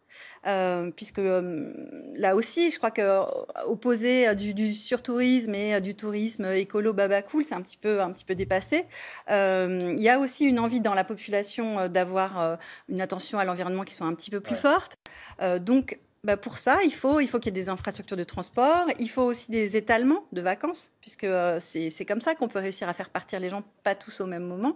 S3: euh, puisque euh, là aussi, je crois que opposer du, surtourisme et du tourisme écolo baba cool, c'est un petit peu un petit peu dépassé. Il y a aussi une envie dans la population d'avoir une attention à l'environnement qui soit un petit peu plus forte. donc bah, pour ça, il faut qu'il faut qu'il y ait des infrastructures de transport, il faut aussi des étalements de vacances, puisque c'est comme ça qu'on peut réussir à faire partir les gens, pas tous au même moment.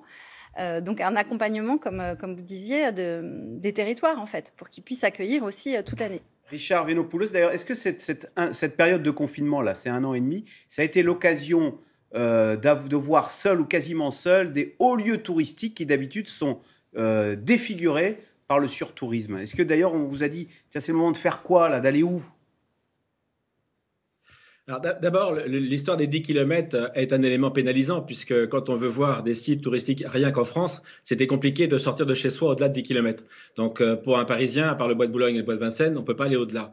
S3: Euh, donc un accompagnement, comme, euh, vous disiez, des territoires, en fait, pour qu'ils puissent accueillir aussi euh, toute l'année.
S1: Richard Vénopoulos, d'ailleurs, est-ce que cette, période de confinement, là, c'est un an et demi, ça a été l'occasion de voir seul ou quasiment seul des hauts lieux touristiques qui d'habitude sont défigurés par le surtourisme Est-ce que d'ailleurs on vous a dit, c'est le moment de faire quoi, là, d'aller où
S2: D'abord, l'histoire des 10 km euh, est un élément pénalisant, puisque quand on veut voir des sites touristiques rien qu'en France, c'était compliqué de sortir de chez soi au-delà de 10 km. Donc euh, pour un Parisien, à part le bois de Boulogne et le bois de Vincennes, on ne peut pas aller au-delà.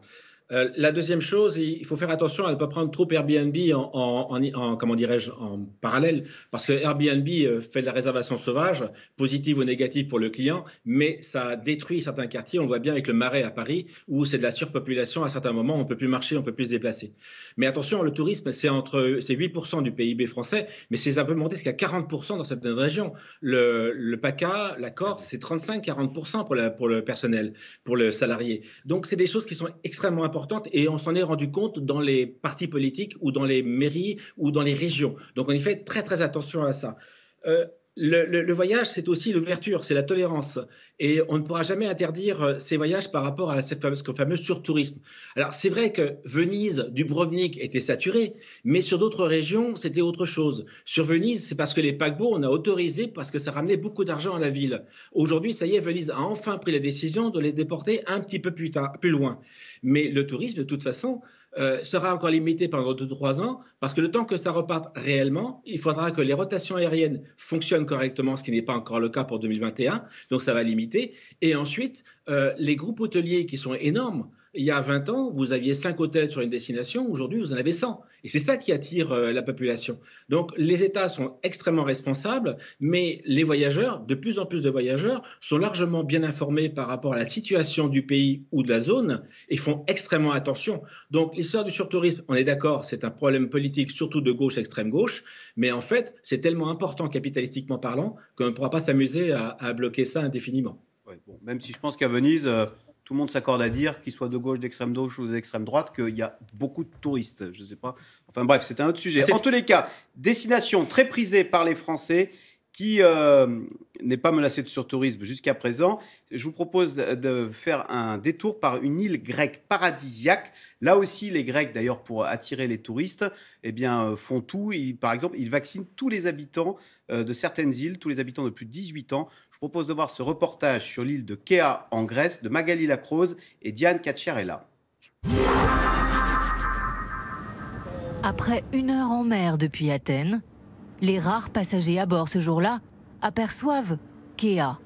S2: Euh, la deuxième chose, il faut faire attention à ne pas prendre trop Airbnb en, comment dirais-je en parallèle, parce que Airbnb euh, fait de la réservation sauvage, positive ou négative pour le client, mais ça détruit certains quartiers. On le voit bien avec le Marais à Paris, où c'est de la surpopulation. À certains moments, on peut plus marcher, on peut plus se déplacer. Mais attention, le tourisme, c'est entre c'est 8% du PIB français, mais c'est un peu monté jusqu'à 40% dans certaines régions. Le, le PACA, la Corse, c'est 35-40% pour, pour le personnel, pour le salarié. Donc c'est des choses qui sont extrêmement importantes et on s'en est rendu compte dans les partis politiques ou dans les mairies ou dans les régions. Donc on y fait très très attention à ça. Euh, le, voyage, c'est aussi l'ouverture, c'est la tolérance. Et on ne pourra jamais interdire euh, ces voyages par rapport à, la, ce fameux surtourisme. Alors, c'est vrai que Venise, Dubrovnik était saturée, mais sur d'autres régions, c'était autre chose. Sur Venise, c'est parce que les paquebots, on a autorisé parce que ça ramenait beaucoup d'argent à la ville. Aujourd'hui, ça y est, Venise a enfin pris la décision de les déporter un petit peu plus, tard, plus loin. Mais le tourisme, de toute façon, euh, sera encore limité pendant ou trois ans, parce que le temps que ça reparte réellement, il faudra que les rotations aériennes fonctionnent correctement, ce qui n'est pas encore le cas pour 2021, donc ça va limiter. Et ensuite, euh, les groupes hôteliers qui sont énormes, il y a 20 ans, vous aviez 5 hôtels sur une destination, aujourd'hui vous en avez 100. Et c'est ça qui attire euh, la population. Donc les États sont extrêmement responsables, mais les voyageurs, de plus en plus de voyageurs, sont largement bien informés par rapport à la situation du pays ou de la zone et font extrêmement attention. Donc l'histoire du surtourisme, on est d'accord, c'est un problème politique, surtout de gauche, extrême gauche, mais en fait c'est tellement important capitalistiquement parlant qu'on ne pourra pas s'amuser à, bloquer ça indéfiniment. même si je pense qu'à Venise...
S1: Euh, tout le monde s'accorde à dire, qu'il soit de gauche, d'extrême gauche ou d'extrême droite, qu'il y a beaucoup de touristes. Je ne sais pas. Enfin bref, c'est un autre sujet. En tous les cas, destination très prisée par les Français qui euh, n'est pas menacée de surtourisme jusqu'à présent. Je vous propose de faire un détour par une île grecque paradisiaque. Là aussi, les Grecs, d'ailleurs, pour attirer les touristes, eh bien, euh, font tout. par exemple, ils vaccinent tous les habitants euh, de certaines îles, tous les habitants de plus de 18 ans. Je propose de voir ce reportage sur l'île de Kea en Grèce de Magali Lacrose et Diane Cacciarella.
S8: Après une heure en mer depuis Athènes, les rares passagers à bord ce jour-là aperçoivent Kea,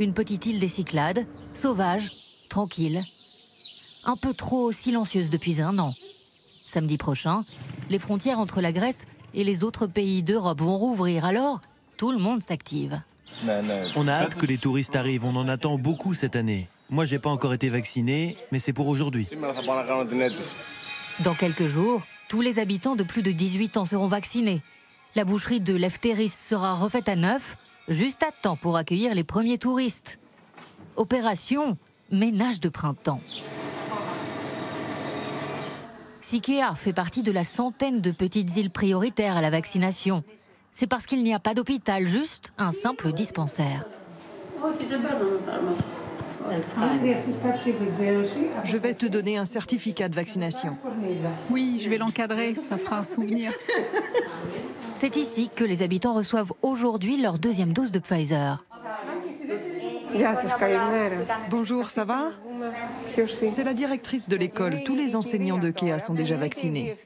S8: une petite île des Cyclades, sauvage, tranquille, un peu trop silencieuse depuis un an. Samedi prochain, les frontières entre la Grèce et les autres pays d'Europe vont rouvrir, alors tout le monde s'active.
S6: On a hâte que les touristes arrivent, on en attend beaucoup cette année. Moi, j'ai pas encore été vacciné, mais c'est pour aujourd'hui.
S8: Dans quelques jours, tous les habitants de plus de 18 ans seront vaccinés. La boucherie de Lefteris sera refaite à neuf, juste à temps pour accueillir les premiers touristes. Opération Ménage de printemps. Sikea fait partie de la centaine de petites îles prioritaires à la vaccination c'est parce qu'il n'y a pas d'hôpital, juste un simple dispensaire. Je vais te donner un certificat de vaccination. Oui, je vais l'encadrer, ça fera un souvenir. C'est ici que les habitants reçoivent aujourd'hui leur deuxième dose de Pfizer.
S7: Bonjour,
S3: ça va c'est la directrice de l'école. Tous les enseignants de Kea sont déjà vaccinés.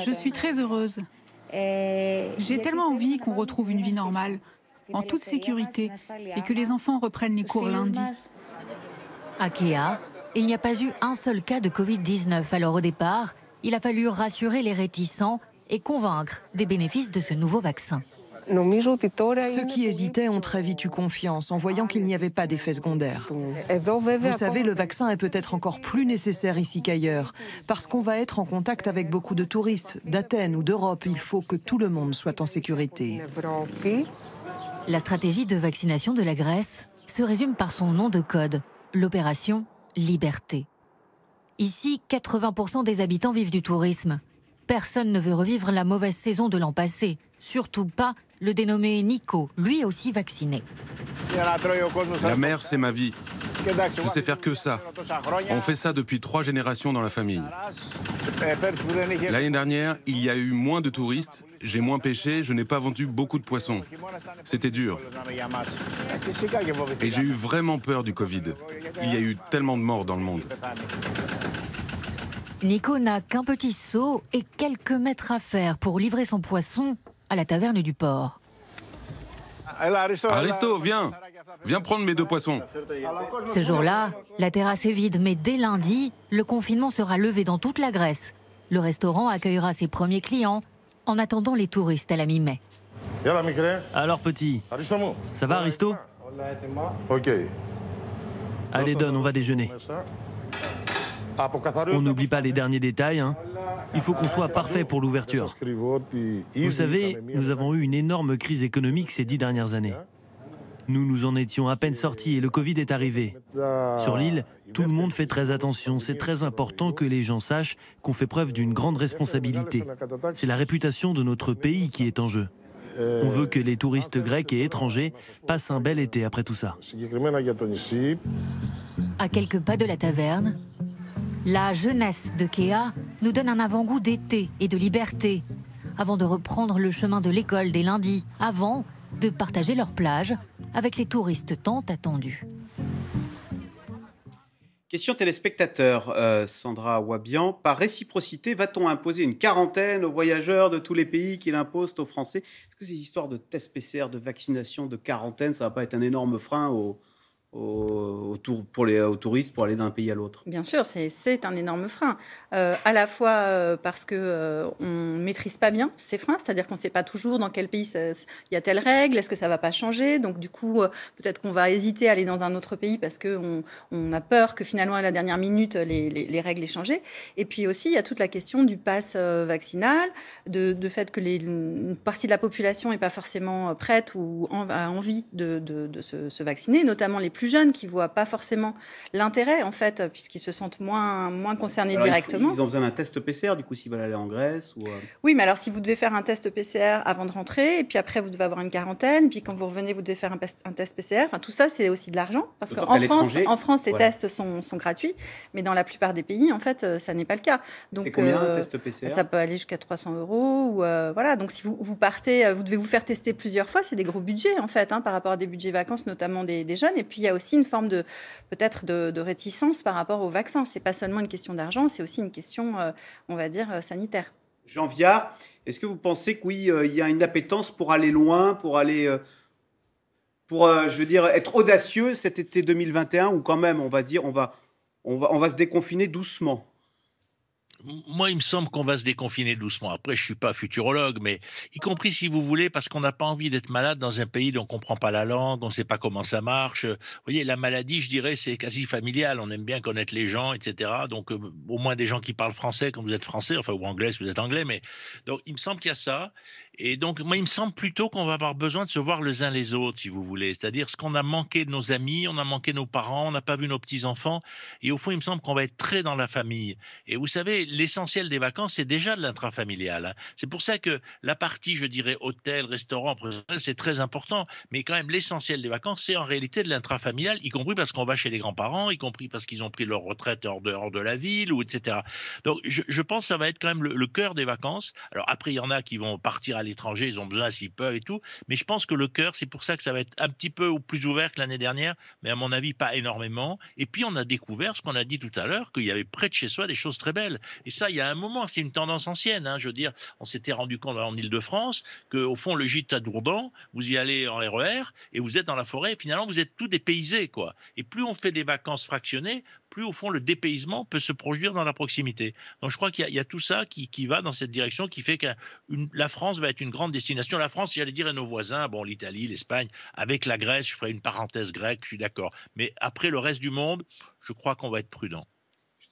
S5: Je suis très heureuse. J'ai tellement envie qu'on retrouve une vie normale, en toute sécurité,
S8: et que les enfants reprennent les cours lundi. À Kea, il n'y a pas eu un seul cas de Covid-19. Alors au départ, il a fallu rassurer les réticents et convaincre des bénéfices de ce nouveau vaccin.
S3: Ceux qui hésitaient ont très vite eu confiance en voyant qu'il n'y avait pas d'effet secondaire.
S5: Vous savez,
S3: le vaccin est peut-être encore plus nécessaire ici qu'ailleurs, parce qu'on va être en contact avec beaucoup de touristes d'Athènes ou d'Europe.
S8: Il faut que tout le monde soit en sécurité. La stratégie de vaccination de la Grèce se résume par son nom de code, l'opération Liberté. Ici, 80% des habitants vivent du tourisme. Personne ne veut revivre la mauvaise saison de l'an passé, surtout pas le dénommé Nico, lui aussi vacciné.
S1: La mer, c'est ma vie. Je sais faire que ça. On fait ça depuis trois générations dans la famille. L'année dernière, il y a eu moins de touristes, j'ai moins pêché, je n'ai pas vendu beaucoup de poissons. C'était dur. Et j'ai eu vraiment peur du Covid. Il y a eu tellement de morts dans le monde.
S8: Nico n'a qu'un petit saut et quelques mètres à faire pour livrer son poisson à la taverne du port.
S1: Aristo, viens Viens prendre mes deux poissons.
S8: Ce jour-là, la terrasse est vide, mais dès lundi, le confinement sera levé dans toute la Grèce. Le restaurant accueillera ses premiers clients en attendant les touristes à la mi-mai.
S6: Alors petit, ça va Aristo Ok. Allez donne, on va déjeuner. On n'oublie pas les derniers détails. Hein. Il faut qu'on soit parfait pour l'ouverture. Vous savez, nous avons eu une énorme crise économique ces dix dernières années. Nous nous en étions à peine sortis et le Covid est arrivé. Sur l'île, tout le monde fait très attention. C'est très important que les gens sachent qu'on fait preuve d'une grande responsabilité. C'est la réputation de notre pays qui est en jeu. On veut que les touristes grecs et étrangers passent un bel été après tout ça.
S8: À quelques pas de la taverne, la jeunesse de Kea nous donne un avant-goût d'été et de liberté, avant de reprendre le chemin de l'école des lundis, avant de partager leur plage avec les touristes tant attendus.
S1: Question téléspectateur, euh, Sandra Wabian. Par réciprocité, va-t-on imposer une quarantaine aux voyageurs de tous les pays qui l'imposent aux Français Est-ce que ces histoires de tests PCR, de vaccination, de quarantaine, ça ne va pas être un énorme frein au aux, pour les, touristes pour aller d'un pays à l'autre.
S3: Bien sûr, c'est un énorme frein. Euh, à la fois euh, parce qu'on euh, on ne maîtrise pas bien ces freins, c'est-à-dire qu'on ne sait pas toujours dans quel pays il y a telle règle, est-ce que ça ne va pas changer. Donc du coup, peut-être qu'on va hésiter à aller dans un autre pays parce qu'on on a peur que finalement, à la dernière minute, les, les, règles aient changé. Et puis aussi, il y a toute la question du pass vaccinal, de, de, fait que les, une partie de la population n'est pas forcément prête ou a envie de, de, se, se, vacciner, notamment les plus jeunes qui voient pas forcément l'intérêt, en fait, puisqu'ils se sentent moins, moins concernés directement. ils ont
S1: besoin d'un test PCR, du coup, s'ils veulent aller en Grèce ou... Euh,
S3: oui, mais alors si vous devez faire un test PCR avant de rentrer, et puis après, vous devez avoir une quarantaine, puis quand vous revenez, vous devez faire un, test PCR, enfin, tout ça, c'est aussi de l'argent, parce qu'en France, en France, ces tests sont, gratuits, mais dans la plupart des pays, en fait, euh, ça n'est pas le cas. Donc, combien un euh, test PCR Ça peut aller jusqu'à 300 euros, ou voilà. Donc, si vous, partez, vous devez vous faire tester plusieurs fois, c'est des gros budgets, en fait, hein, par rapport à des budgets vacances, notamment des, des jeunes, et puis y a aussi une forme de peut-être de, réticence par rapport au vaccin. C'est pas seulement une question d'argent, c'est aussi une question, euh, on va dire, euh, sanitaire.
S1: Jean Viard, est-ce que vous pensez que oui, euh, il y a une appétence pour aller loin, pour aller, pour, je veux dire, être audacieux cet été 2021, ou quand même, on va dire, on va, on va, on va se déconfiner
S4: doucement moi, il me semble qu'on va se déconfiner doucement. Après, je ne suis pas futurologue, mais y compris si vous voulez, parce qu'on n'a pas envie d'être malade dans un pays dont on ne comprend pas la langue, on ne sait pas comment ça marche. Vous voyez, la maladie, je dirais, c'est quasi familial. On aime bien connaître les gens, etc. Donc, euh, au moins des gens qui parlent français quand vous êtes français, enfin, ou anglais si vous êtes anglais. Mais donc, il me semble qu'il y a ça. Et donc, moi, il me semble plutôt qu'on va avoir besoin de se voir les uns les autres, si vous voulez. C'est-à-dire ce qu'on a manqué de nos amis, on a manqué de nos parents, on n'a pas vu nos petits-enfants. Et au fond, il me semble qu'on va être très dans la famille. Et vous savez, l'essentiel des vacances, c'est déjà de l'intrafamilial. Hein. C'est pour ça que la partie, je dirais, hôtel, restaurant, c'est très important. Mais quand même, l'essentiel des vacances, c'est en réalité de l'intrafamilial, y compris parce qu'on va chez les grands-parents, y compris parce qu'ils ont pris leur retraite hors de, de la ville, ou etc. Donc, je, pense que ça va être quand même le, cœur des vacances. Alors, après, il y en a qui vont partir à l'étranger, ils ont besoin s'ils peuvent et tout. Mais je pense que le cœur, c'est pour ça que ça va être un petit peu plus ouvert que l'année dernière, mais à mon avis, pas énormément. Et puis, on a découvert ce qu'on a dit tout à l'heure, qu'il y avait près de chez soi des choses très belles. Et ça, il y a un moment, c'est une tendance ancienne. Hein. je veux dire, on s'était rendu compte en Ile-de-France qu'au fond, le gîte à Dourdan, vous y allez en RER e et vous êtes dans la forêt. finalement, vous êtes tout dépaysé. Quoi. Et plus on fait des vacances fractionnées, plus au fond, le dépaysement peut se produire dans la proximité. Donc je crois qu'il y, a tout ça qui, va dans cette direction, qui fait que la France va être une grande destination. La France, j'allais dire, et nos voisins, bon, l'Italie, l'Espagne, avec la Grèce, je ferai une parenthèse grecque, je suis d'accord. Mais après le reste du monde, je crois qu'on va être prudent.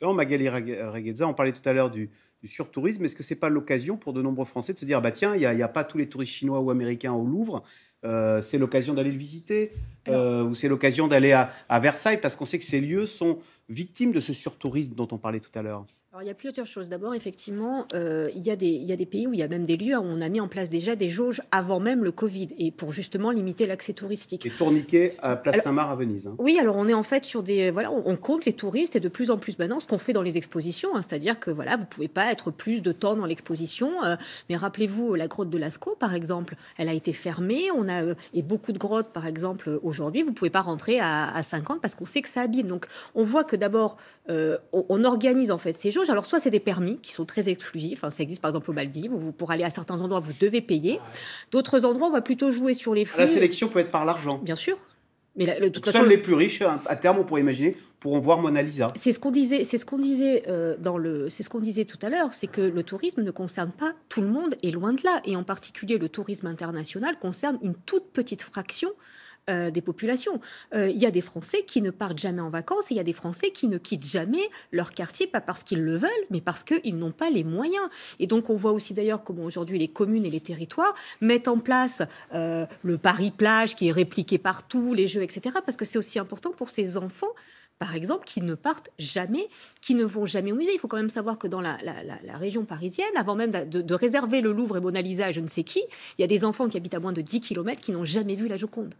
S1: Magali euh, Reguedza, on parlait tout à l'heure du, surtourisme. Est-ce que ce n'est pas l'occasion pour de nombreux Français de se dire, bah tiens, il n'y a, pas tous les touristes chinois ou américains au Louvre, euh, c'est l'occasion d'aller le visiter, euh, ou c'est l'occasion d'aller à Versailles, parce qu'on sait que ces lieux sont victimes de ce surtourisme dont on parlait tout à l'heure
S5: alors, il y a plusieurs choses. D'abord, effectivement, euh, il, y a des, il, y a des, pays où il y a même des lieux où on a mis en place déjà des jauges avant même le Covid, et pour justement limiter l'accès touristique.
S1: Et tourniquets à Place Saint-Marc à Venise. Hein.
S5: Oui, alors on est en fait sur des... Voilà, on, compte les touristes, et de plus en plus maintenant, ce qu'on fait dans les expositions, hein, c'est-à-dire que voilà, vous ne pouvez pas être plus de temps dans l'exposition, euh, mais rappelez-vous la grotte de Lascaux, par exemple, elle a été fermée, on a... Euh, et beaucoup de grottes, par exemple, aujourd'hui, vous ne pouvez pas rentrer à, 50 parce qu'on sait que ça abîme. Donc, on voit que d'abord, on, on organise en fait ces jauges, alors, soit c'est des permis qui sont très exclusifs. Hein, ça existe par exemple aux Maldives, où pour aller à certains endroits, vous devez payer. D'autres endroits, on va plutôt jouer sur les flux. La sélection
S1: peut être par l'argent. Bien
S5: sûr. Mais de toute façon, les plus
S1: riches, à terme, on pourrait imaginer, pourront voir Mona Lisa. C'est
S5: ce qu'on disait, c'est ce qu'on disait euh, dans le, c'est ce qu'on disait tout à l'heure, c'est que le tourisme ne concerne pas tout le monde et loin de là, et en particulier le tourisme international concerne une toute petite fraction euh, des populations. Euh, il y a des Français qui ne partent jamais en vacances, il y a des Français qui ne quittent jamais leur quartier, pas parce qu'ils le veulent, mais parce qu'ils n'ont pas les moyens. Et donc on voit aussi d'ailleurs comment aujourd'hui les communes et les territoires mettent en place euh, le Paris plage qui est répliqué partout, les jeux, etc. Parce que c'est aussi important pour ces enfants par exemple, qui ne partent jamais, qui ne vont jamais au musée. Il faut quand même savoir que dans la, région parisienne, avant même de, de, réserver le Louvre et Mona Lisa à je ne sais qui, il y a des enfants qui habitent à moins de 10 km qui n'ont jamais vu la Joconde.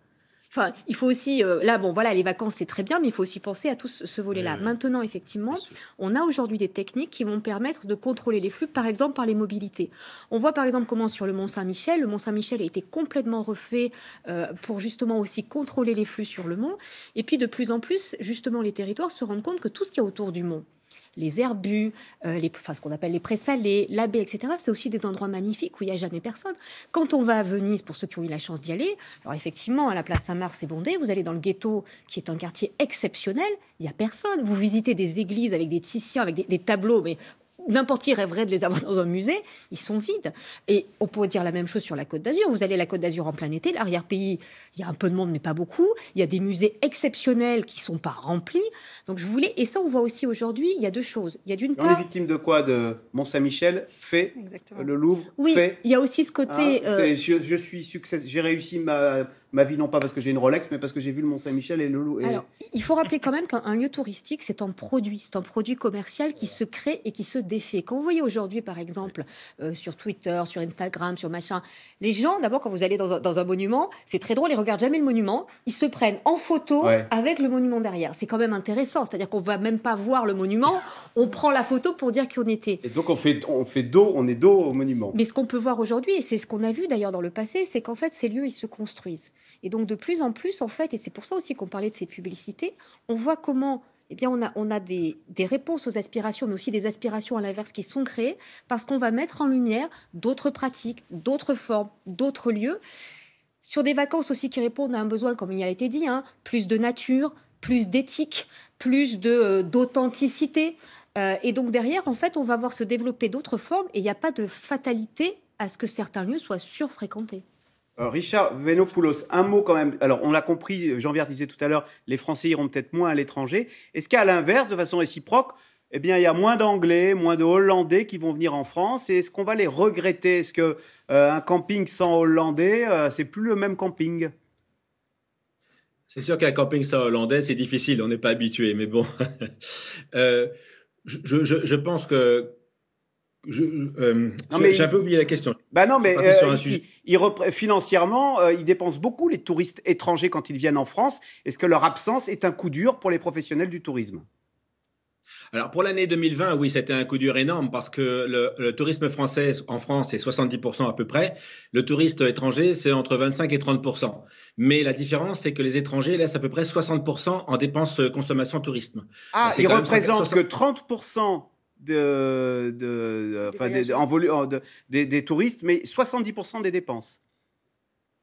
S5: Enfin, il faut aussi, euh, là, bon, voilà, les vacances, c'est très bien, mais il faut aussi penser à tout ce, volet-là. Maintenant, effectivement, on a aujourd'hui des techniques qui vont permettre de contrôler les flux, par exemple, par les mobilités. On voit, par exemple, comment sur le Mont-Saint-Michel, le Mont-Saint-Michel a été complètement refait euh, pour justement aussi contrôler les flux sur le mont. Et puis, de plus en plus, justement, les territoires se rendent compte que tout ce qu'il y a autour du mont, les herbus, euh, enfin, ce qu'on appelle les présalés, la baie, etc. C'est aussi des endroits magnifiques où il n'y a jamais personne. Quand on va à Venise, pour ceux qui ont eu la chance d'y aller, alors effectivement, à la place saint mars c'est bondé. Vous allez dans le ghetto, qui est un quartier exceptionnel, il n'y a personne. Vous visitez des églises avec des titiens, avec des tableaux, mais n'importe qui rêverait de les avoir dans un musée, ils sont vides. Et on pourrait dire la même chose sur la Côte d'Azur. Vous allez à la Côte d'Azur en plein été, l'arrière-pays, il y a un peu de monde, mais pas beaucoup. Il y a des musées exceptionnels qui sont pas remplis. Donc je voulais, et ça on voit aussi aujourd'hui, il y a deux choses. Il y a d'une part. On est
S1: victime de quoi De Mont-Saint-Michel, fait le Louvre, oui, Il y a aussi ce côté. Ah, euh, je, suis succès, j'ai réussi ma ma vie non pas parce que j'ai une Rolex, mais parce que j'ai vu le Mont-Saint-Michel et le loup. Alors,
S5: il faut rappeler quand même qu'un lieu touristique, c'est un produit, c'est un produit commercial qui se crée et qui se défait. Quand vous voyez aujourd'hui, par exemple, euh, sur Twitter, sur Instagram, sur machin, les gens, d'abord, quand vous allez dans un, dans un monument, c'est très drôle, ils regardent jamais le monument, ils se prennent en photo avec le monument derrière. C'est quand même intéressant, c'est-à-dire qu'on ne va même pas voir le monument, on prend la photo pour dire qu'on était. Et
S1: donc on fait, on fait dos, on est dos au monument.
S5: Mais ce qu'on peut voir aujourd'hui, et c'est ce qu'on a vu d'ailleurs dans le passé, c'est qu'en fait ces lieux, ils se construisent. Et donc de plus en plus, en fait, et c'est pour ça aussi qu'on parlait de ces publicités, on voit comment eh bien, on a, des, réponses aux aspirations, mais aussi des aspirations à l'inverse qui sont créées parce qu'on va mettre en lumière d'autres pratiques, d'autres formes, d'autres lieux, sur des vacances aussi qui répondent à un besoin, comme il y a été dit, hein, plus de nature, plus d'éthique, plus de euh, d'authenticité. Euh, et donc derrière, en fait, on va voir se développer d'autres formes et il n'y a pas de fatalité à ce que certains lieux soient surfréquentés.
S1: Euh, Richard Venopoulos, un mot quand même. Alors, on l'a compris, jean vierre disait tout à l'heure, les Français iront peut-être moins à l'étranger. Est-ce qu'à l'inverse, de façon réciproque, eh bien, il y a moins d'Anglais, moins de Hollandais qui vont venir en France. Et est-ce qu'on va les regretter Est-ce qu'un euh, camping sans Hollandais, euh, c'est plus le même camping
S2: C'est sûr qu'un camping sans Hollandais, c'est difficile. On n'est pas habitué, mais bon. je, pense que je, euh, j'ai un peu oublié la question. Bah non, mais euh,
S1: il, financièrement, euh, ils dépensent beaucoup les touristes étrangers quand ils viennent en France. Est-ce que leur absence est un coup dur pour les professionnels du tourisme
S2: alors pour l'année 2020, oui, c'était un coup dur énorme parce que le, tourisme français en France est 70% à peu près, le touriste étranger c'est entre 25 et 30%. Mais la différence c'est que les étrangers laissent à peu près 60% en dépenses consommation tourisme.
S1: Ah, ils représentent que
S2: 30%
S1: de, de, en des touristes, mais
S2: 70% des dépenses.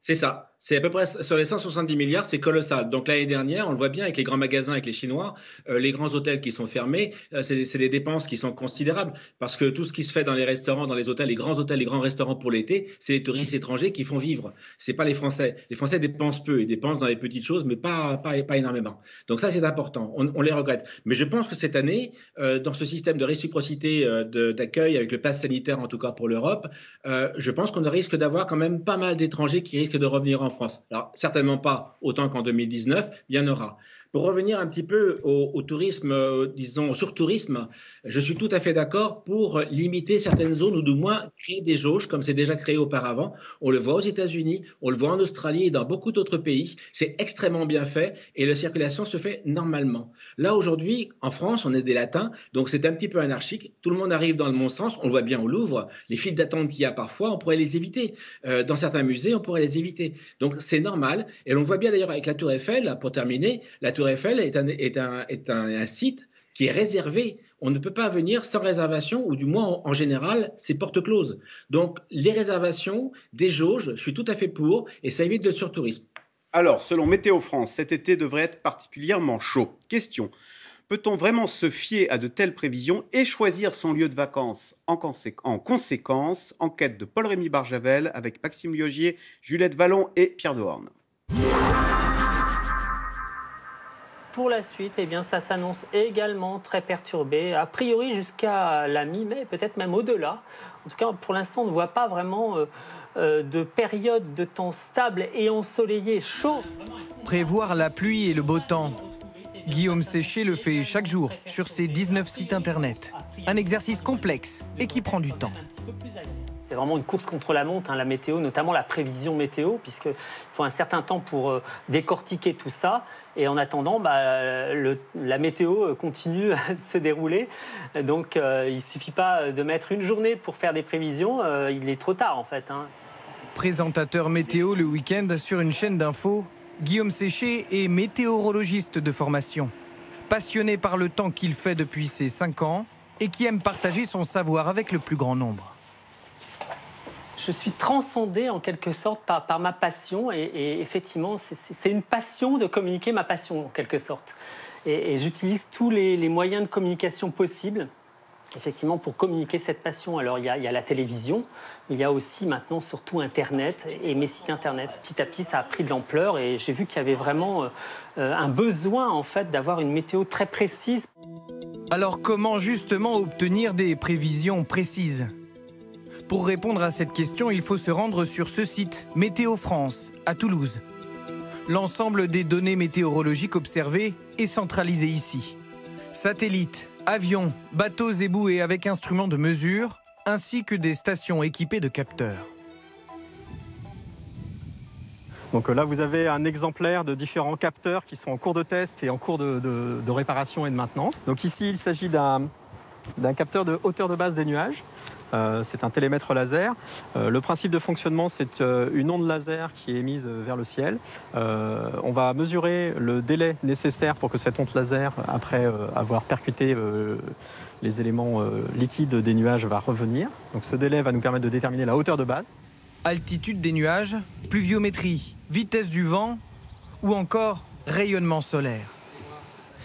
S2: C'est ça. C'est à peu près sur les 170 milliards, c'est colossal. Donc l'année dernière, on le voit bien avec les grands magasins, avec les Chinois, euh, les grands hôtels qui sont fermés, euh, c'est des dépenses qui sont considérables parce que tout ce qui se fait dans les restaurants, dans les hôtels, les grands hôtels, les grands restaurants pour l'été, c'est les touristes étrangers qui font vivre. C'est pas les Français. Les Français dépensent peu, ils dépensent dans les petites choses, mais pas pas, pas énormément. Donc ça c'est important. On, les regrette. Mais je pense que cette année, euh, dans ce système de réciprocité d'accueil avec le pass sanitaire en tout cas pour l'Europe, je pense qu'on risque d'avoir quand même pas mal d'étrangers qui risquent de revenir en France. Alors certainement pas autant qu'en 2019, il y en aura. Pour revenir un petit peu au, tourisme, euh, disons, au surtourisme, je suis tout à fait d'accord pour limiter certaines zones ou du moins créer des jauges comme c'est déjà créé auparavant. On le voit aux États-Unis, on le voit en Australie et dans beaucoup d'autres pays. C'est extrêmement bien fait et la circulation se fait normalement. Là, aujourd'hui, en France, on est des latins, donc c'est un petit peu anarchique. Tout le monde arrive dans le bon sens. On voit bien au Louvre. Les files d'attente qu'il y a parfois, on pourrait les éviter. Euh, dans certains musées, on pourrait les éviter. Donc c'est normal. Et on voit bien d'ailleurs avec la Tour Eiffel, pour terminer, la Tour Eiffel est un, est un, site qui est réservé. On ne peut pas venir sans réservation, ou du moins en général, c'est porte close. Donc les réservations, des jauges, je suis tout à fait pour, et ça évite le surtourisme. Alors, selon Météo France, cet
S1: été devrait être particulièrement chaud. Question. Peut-on vraiment se fier à de telles prévisions et choisir son lieu de vacances en, en conséquence Enquête de Paul-Rémy Barjavel avec Maxime Liogier, Juliette Vallon et Pierre Dehorne
S7: pour la suite, eh bien, ça s'annonce également très perturbé, a priori jusqu'à la mi-mai, peut-être même au-delà. En tout cas, pour l'instant, on ne voit pas vraiment euh, euh, de période de temps stable et ensoleillé chaud. Prévoir la
S9: pluie et le beau temps. Guillaume Séché le fait chaque jour sur ses 19 sites internet.
S7: Un exercice complexe et qui prend du temps. C'est vraiment une course contre la montre, hein, la météo, notamment la prévision météo, puisqu'il faut un certain temps pour euh, décortiquer tout ça. Et en attendant, bah, la météo continue de se dérouler. Donc euh, il ne suffit pas de mettre une journée pour faire des prévisions. Euh, il est trop tard en fait. Hein.
S9: Présentateur météo le week-end sur une chaîne d'infos, Guillaume Séché est météorologiste de formation. Passionné par le temps qu'il fait depuis ses 5 ans et qui aime partager son savoir avec le plus grand nombre
S7: je suis transcendée en quelque sorte par, ma passion. Et, effectivement, c'est une passion de communiquer ma passion en quelque sorte. Et, j'utilise tous les, moyens de communication possibles. Effectivement, pour communiquer cette passion, alors il y, a, la télévision, il y a aussi maintenant surtout Internet et mes sites Internet. Petit à petit, ça a pris de l'ampleur et j'ai vu qu'il y avait vraiment euh, euh, un besoin en fait d'avoir une météo très précise. Alors comment justement
S9: obtenir des prévisions précises pour répondre à cette question, il faut se rendre sur ce site, Météo France, à Toulouse. L'ensemble des données météorologiques observées est centralisé ici. Satellites, avions, bateaux éboués avec instruments de mesure, ainsi que des stations équipées de capteurs.
S7: Donc euh, là, vous avez un exemplaire de différents capteurs qui sont en cours de test et en cours de, de réparation et de maintenance. Donc ici, il s'agit d'un capteur de hauteur de base des nuages euh, c'est un télémètre laser. Euh, le principe de fonctionnement, c'est euh, une onde laser qui est émise vers le ciel. on va mesurer
S2: le délai nécessaire pour que cette onde laser, après avoir percuté les éléments liquides des nuages, va revenir. Donc ce délai va nous permettre de déterminer la hauteur de base.
S9: Altitude des nuages, pluviométrie, vitesse du vent ou encore rayonnement solaire.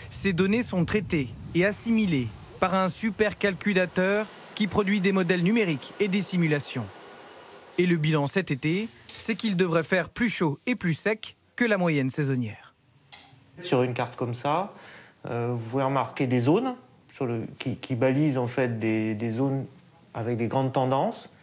S9: Ces données sont traitées et assimilées par un supercalculateur qui produit des modèles numériques et des simulations. Et le bilan cet été, c'est qu'il devrait faire plus chaud et plus sec que la moyenne saisonnière.
S2: Sur une carte comme ça, euh, vous pouvez remarquer des zones qui, balisent en fait des, zones avec des grandes tendances.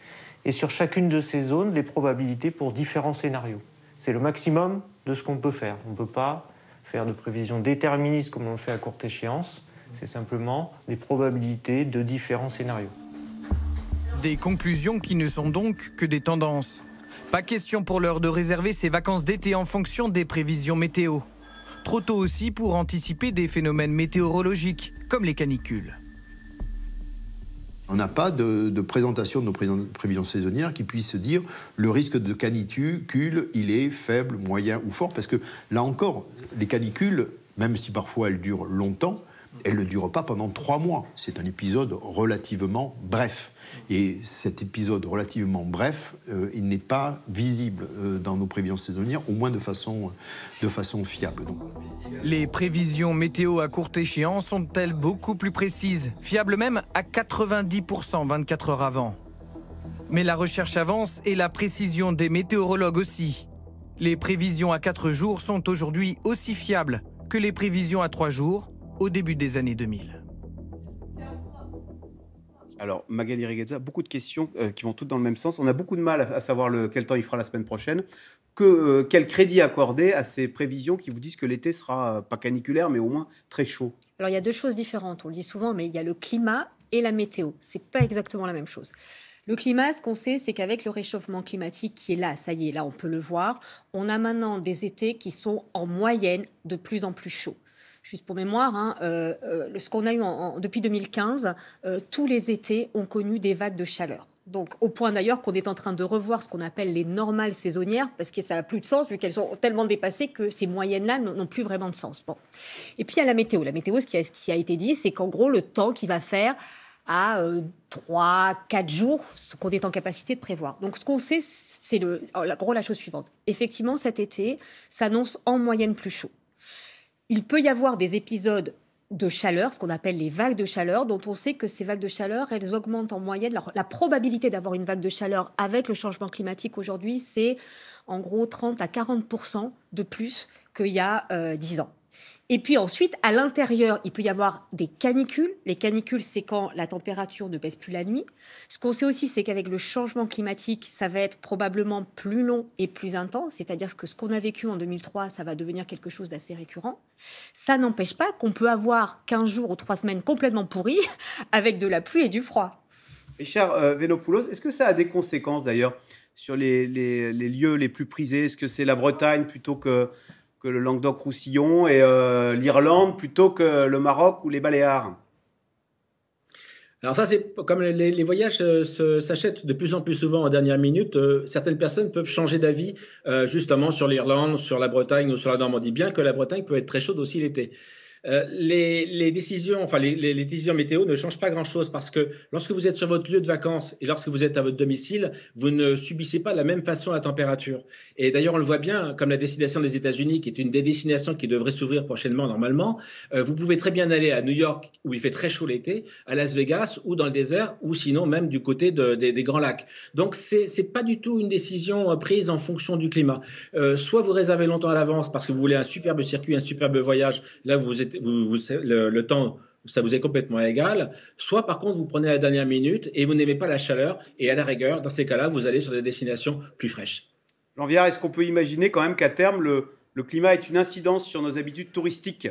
S2: Et sur chacune de ces zones, les probabilités pour différents scénarios. C'est le maximum de ce qu'on peut faire. On ne peut pas faire de prévisions déterministes comme on le fait à courte échéance. C'est simplement des probabilités de différents scénarios.
S9: Des conclusions qui ne sont donc que des tendances. Pas question pour l'heure de réserver ses vacances d'été en fonction des prévisions météo. Trop tôt aussi pour anticiper des phénomènes météorologiques, comme les canicules.
S4: On n'a pas de, présentation de nos prévisions saisonnières qui puisse se dire le risque de canicule, il est faible, moyen ou fort, parce que là encore, les canicules, même si parfois elles durent longtemps, elle ne dure pas pendant trois mois. C'est un épisode relativement bref. Et cet épisode relativement bref, euh, il n'est pas visible euh, dans nos prévisions saisonnières, au moins de façon, de façon fiable.
S9: Les prévisions météo à courte échéance sont-elles beaucoup plus précises, fiables même à 90% 24 heures avant Mais la recherche avance et la précision des météorologues aussi. Les prévisions à quatre jours sont aujourd'hui aussi fiables que les prévisions à trois jours au début des années 2000.
S1: Alors, Magali Regazza, beaucoup de questions euh, qui vont toutes dans le même sens. On a beaucoup de mal à, savoir le, quel temps il fera la semaine prochaine. Que, euh, quel crédit accorder à ces prévisions qui vous disent que l'été sera euh, pas caniculaire, mais au moins très chaud
S5: Alors, il y a deux choses différentes. On le dit souvent, mais il y a le climat et la météo. C'est pas exactement la même chose. Le climat, ce qu'on sait, c'est qu'avec le réchauffement climatique qui est là, ça y est, là on peut le voir, on a maintenant des étés qui sont en moyenne de plus en plus chauds juste pour mémoire, hein, euh, euh, ce qu'on a eu depuis 2015, euh, tous les étés ont connu des vagues de chaleur. Donc, au point d'ailleurs qu'on est en train de revoir ce qu'on appelle les normales saisonnières, parce que ça n'a plus de sens, vu qu'elles sont tellement dépassées que ces moyennes-là n'ont plus vraiment de sens. Bon. Et puis, il y a la météo. La météo, ce qui a, été dit, c'est qu'en gros, le temps qui va faire à 3, 4 jours, ce qu'on est en capacité de prévoir. Donc, ce qu'on sait, c'est le, oh, gros la chose suivante. Effectivement, cet été s'annonce en moyenne plus chaud il peut y avoir des épisodes de chaleur, ce qu'on appelle les vagues de chaleur, dont on sait que ces vagues de chaleur, elles augmentent en moyenne. la probabilité d'avoir une vague de chaleur avec le changement climatique aujourd'hui, c'est en gros 30 à 40 de plus qu'il y a 10 euh, ans. Et puis ensuite, à l'intérieur, il peut y avoir des canicules. Les canicules, c'est quand la température ne baisse plus la nuit. Ce qu'on sait aussi, c'est qu'avec le changement climatique, ça va être probablement plus long et plus intense. C'est-à-dire que ce qu'on a vécu en 2003, ça va devenir quelque chose d'assez récurrent. Ça n'empêche pas qu'on peut avoir 15 jours ou 3 semaines complètement pourries avec de la pluie et du froid.
S1: Richard euh, Vénopoulos, est-ce que ça a des conséquences d'ailleurs sur les, les lieux les plus prisés Est-ce que c'est la Bretagne plutôt que que le Languedoc-Roussillon et euh, l'Irlande plutôt que le Maroc ou les Baléares
S2: alors ça, c'est comme les, voyages euh, s'achètent de plus en plus souvent en dernière minute, euh, certaines personnes peuvent changer d'avis justement sur l'Irlande, sur la Bretagne ou sur la Normandie, bien que la Bretagne peut être très chaude aussi l'été. Euh, les, décisions, enfin les, décisions météo ne changent pas grand-chose parce que lorsque vous êtes sur votre lieu de vacances et lorsque vous êtes à votre domicile, vous ne subissez pas de la même façon la température. Et d'ailleurs, on le voit bien, comme la destination des États-Unis, qui est une des destinations qui devrait s'ouvrir prochainement normalement, euh, vous pouvez très bien aller à New York où il fait très chaud l'été, à Las Vegas ou dans le désert, ou sinon même du côté des, grands lacs. Donc c'est n'est pas du tout une décision euh, prise en fonction du climat. soit vous réservez longtemps à l'avance parce que vous voulez un superbe circuit, un superbe voyage. Là, vous êtes le, temps, ça vous est complètement égal. Soit par contre, vous prenez la dernière minute et vous n'aimez pas la chaleur. Et à la rigueur, dans ces cas-là, vous allez sur des destinations plus fraîches.
S1: Jean est-ce qu'on peut imaginer quand même qu'à terme, le, le climat est une incidence sur nos
S4: habitudes touristiques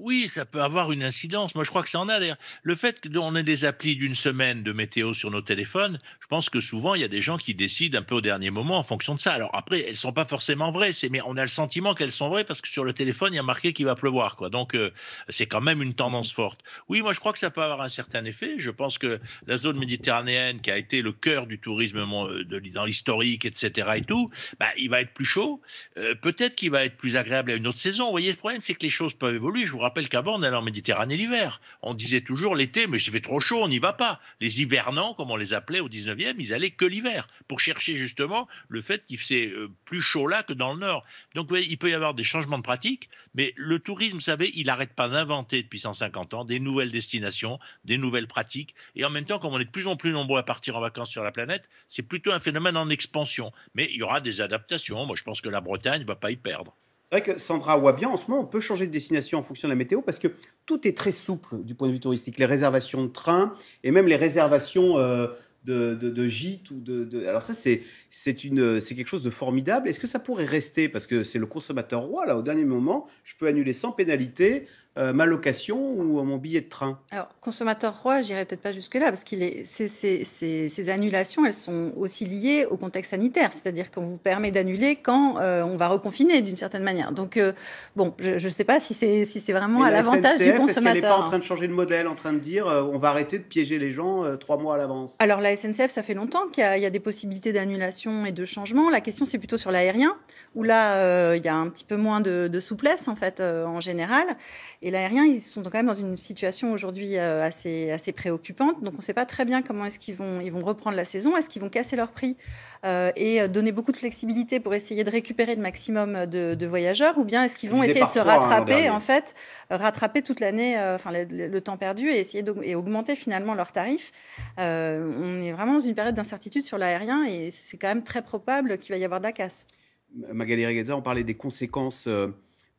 S4: oui, ça peut avoir une incidence. Moi, je crois que ça en a. Le fait qu'on ait des applis d'une semaine de météo sur nos téléphones, je pense que souvent, il y a des gens qui décident un peu au dernier moment en fonction de ça. Alors après, elles ne sont pas forcément vraies, mais on a le sentiment qu'elles sont vraies parce que sur le téléphone, il y a marqué qu'il va pleuvoir. Quoi. Donc, euh, c'est quand même une tendance forte. Oui, moi, je crois que ça peut avoir un certain effet. Je pense que la zone méditerranéenne, qui a été le cœur du tourisme euh, dans l'historique, etc., et tout, bah, il va être plus chaud. Euh, peut-être qu'il va être plus agréable à une autre saison. Vous voyez, le problème, c'est que les choses peuvent évoluer rappelle qu'avant, on allait en Méditerranée l'hiver. On disait toujours l'été, mais il fait trop chaud, on n'y va pas. Les hivernants, comme on les appelait au 19e, ils allaient que l'hiver, pour chercher justement le fait qu'il faisait euh, plus chaud là que dans le nord. Donc voyez, il peut y avoir des changements de pratiques, mais le tourisme, vous savez, il n'arrête pas d'inventer depuis 150 ans des nouvelles destinations, des nouvelles pratiques. Et en même temps, comme on est de plus en plus nombreux à partir en vacances sur la planète, c'est plutôt un phénomène en expansion. Mais il y aura des adaptations. Moi, je pense que la Bretagne ne va pas y perdre.
S1: C'est vrai que Sandra bien. en ce moment, on peut changer de destination en fonction de la météo parce que tout est très souple du point de vue touristique. Les réservations de train et même les réservations euh, de, de, gîtes. Ou de, Alors, ça, c'est quelque chose de formidable. Est-ce que ça pourrait rester Parce que c'est le consommateur roi, là, au dernier moment, je peux annuler sans pénalité euh, ma location ou euh, mon billet de train
S3: Alors, consommateur roi, j'irai peut-être pas jusque-là, parce que est, ces, annulations, elles sont aussi liées au contexte sanitaire, c'est-à-dire qu'on vous permet d'annuler quand euh, on va reconfiner d'une certaine manière. Donc, bon, je ne sais pas si c'est si vraiment à l'avantage du consommateur. est n'est pas en hein. train
S1: de changer de modèle, en train de dire on va arrêter de piéger les gens trois mois à l'avance
S3: Alors, la SNCF, ça fait longtemps qu'il y, a des possibilités d'annulation et de changement. La question, c'est plutôt sur l'aérien, où là, il y a un petit peu moins de, de souplesse, en fait, en général. Et l'aérien, ils sont quand même dans une situation aujourd'hui euh, assez, assez préoccupante. Donc on ne sait pas très bien comment est-ce qu'ils vont, ils vont reprendre la saison. Est-ce qu'ils vont casser leur prix euh, et euh, donner beaucoup de flexibilité pour essayer de récupérer le maximum de, voyageurs Ou bien est-ce qu'ils vont essayer de se rattraper, en fait, rattraper toute l'année, enfin le, temps perdu et essayer et augmenter finalement leurs tarifs On est vraiment dans une période d'incertitude sur l'aérien et c'est quand même très probable qu'il va y avoir de la casse.
S1: Magali Regaza, on parlait des conséquences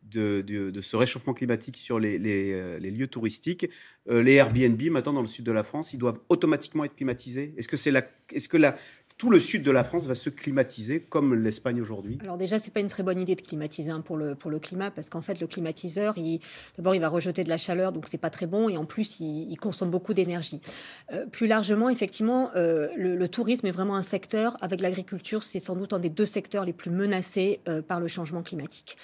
S1: de, ce réchauffement climatique sur les, euh, lieux touristiques. Euh, les Airbnb, maintenant dans le sud de la France, ils doivent automatiquement être climatisés. Est-ce que, c'est la, est-ce que la, tout le sud de la France va se climatiser comme l'Espagne aujourd'hui
S5: Alors déjà, c'est pas une très bonne idée de climatiser hein, pour, le, pour le climat, parce qu'en fait, le climatiseur, d'abord, il va rejeter de la chaleur, donc c'est pas très bon, et en plus, il, consomme beaucoup d'énergie. Euh, plus largement, effectivement, euh, le, tourisme est vraiment un secteur, avec l'agriculture, c'est sans doute un des deux secteurs les plus menacés euh, par le changement climatique.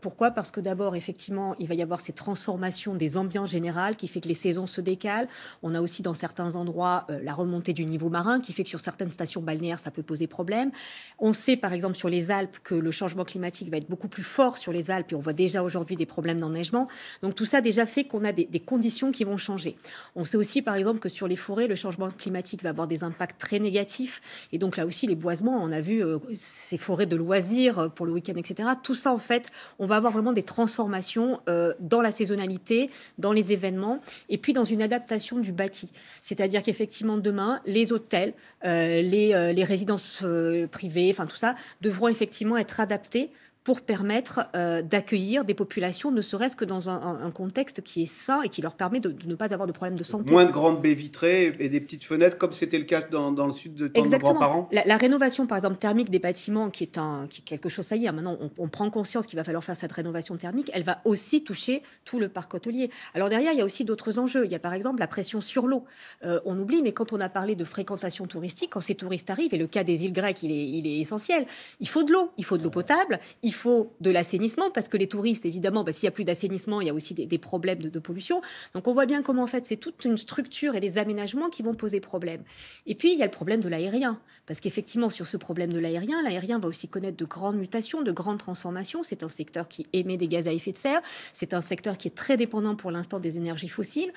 S5: pourquoi Parce que d'abord, effectivement, il va y avoir ces transformations des ambiances générales qui fait que les saisons se décalent. On a aussi dans certains endroits la remontée du niveau marin qui fait que sur certaines stations ça peut poser problème. On sait par exemple sur les Alpes que le changement climatique va être beaucoup plus fort sur les Alpes et on voit déjà aujourd'hui des problèmes d'enneigement. Donc tout ça déjà fait qu'on a des, conditions qui vont changer. On sait aussi par exemple que sur les forêts, le changement climatique va avoir des impacts très négatifs. Et donc là aussi, les boisements, on a vu euh, ces forêts de loisirs euh, pour le week-end, etc. Tout ça en fait, on va avoir vraiment des transformations euh, dans la saisonnalité, dans les événements et puis dans une adaptation du bâti. C'est-à-dire qu'effectivement demain, les hôtels, les euh, les résidences euh, privées, enfin tout ça, devront effectivement être adaptées pour permettre euh, d'accueillir des populations, ne serait-ce que dans un, contexte qui est sain et qui leur permet de, ne pas avoir de problèmes de santé. Moins de grandes
S1: baies vitrées et des petites fenêtres, comme c'était le cas dans, le sud de, de nos grands
S5: La, la, rénovation, par exemple, thermique des bâtiments, qui est, un, qui quelque chose, ça y est, hein, maintenant on, prend conscience qu'il va falloir faire cette rénovation thermique, elle va aussi toucher tout le parc hôtelier. Alors derrière, il y a aussi d'autres enjeux. Il y a par exemple la pression sur l'eau. Euh, on oublie, mais quand on a parlé de fréquentation touristique, quand ces touristes arrivent, et le cas des îles grecques, il est, il est essentiel, il faut de l'eau, il faut de l'eau potable, il il faut de l'assainissement, parce que les touristes, évidemment, bah, s'il n'y a plus d'assainissement, il y a aussi des, problèmes de, de, pollution. Donc on voit bien comment, en fait, c'est toute une structure et des aménagements qui vont poser problème. Et puis, il y a le problème de l'aérien, parce qu'effectivement, sur ce problème de l'aérien, l'aérien va aussi connaître de grandes mutations, de grandes transformations. C'est un secteur qui émet des gaz à effet de serre, c'est un secteur qui est très dépendant pour l'instant des énergies fossiles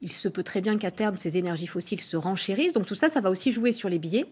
S5: il se peut très bien qu'à terme, ces énergies fossiles se renchérissent. Donc tout ça, ça va aussi jouer sur les billets.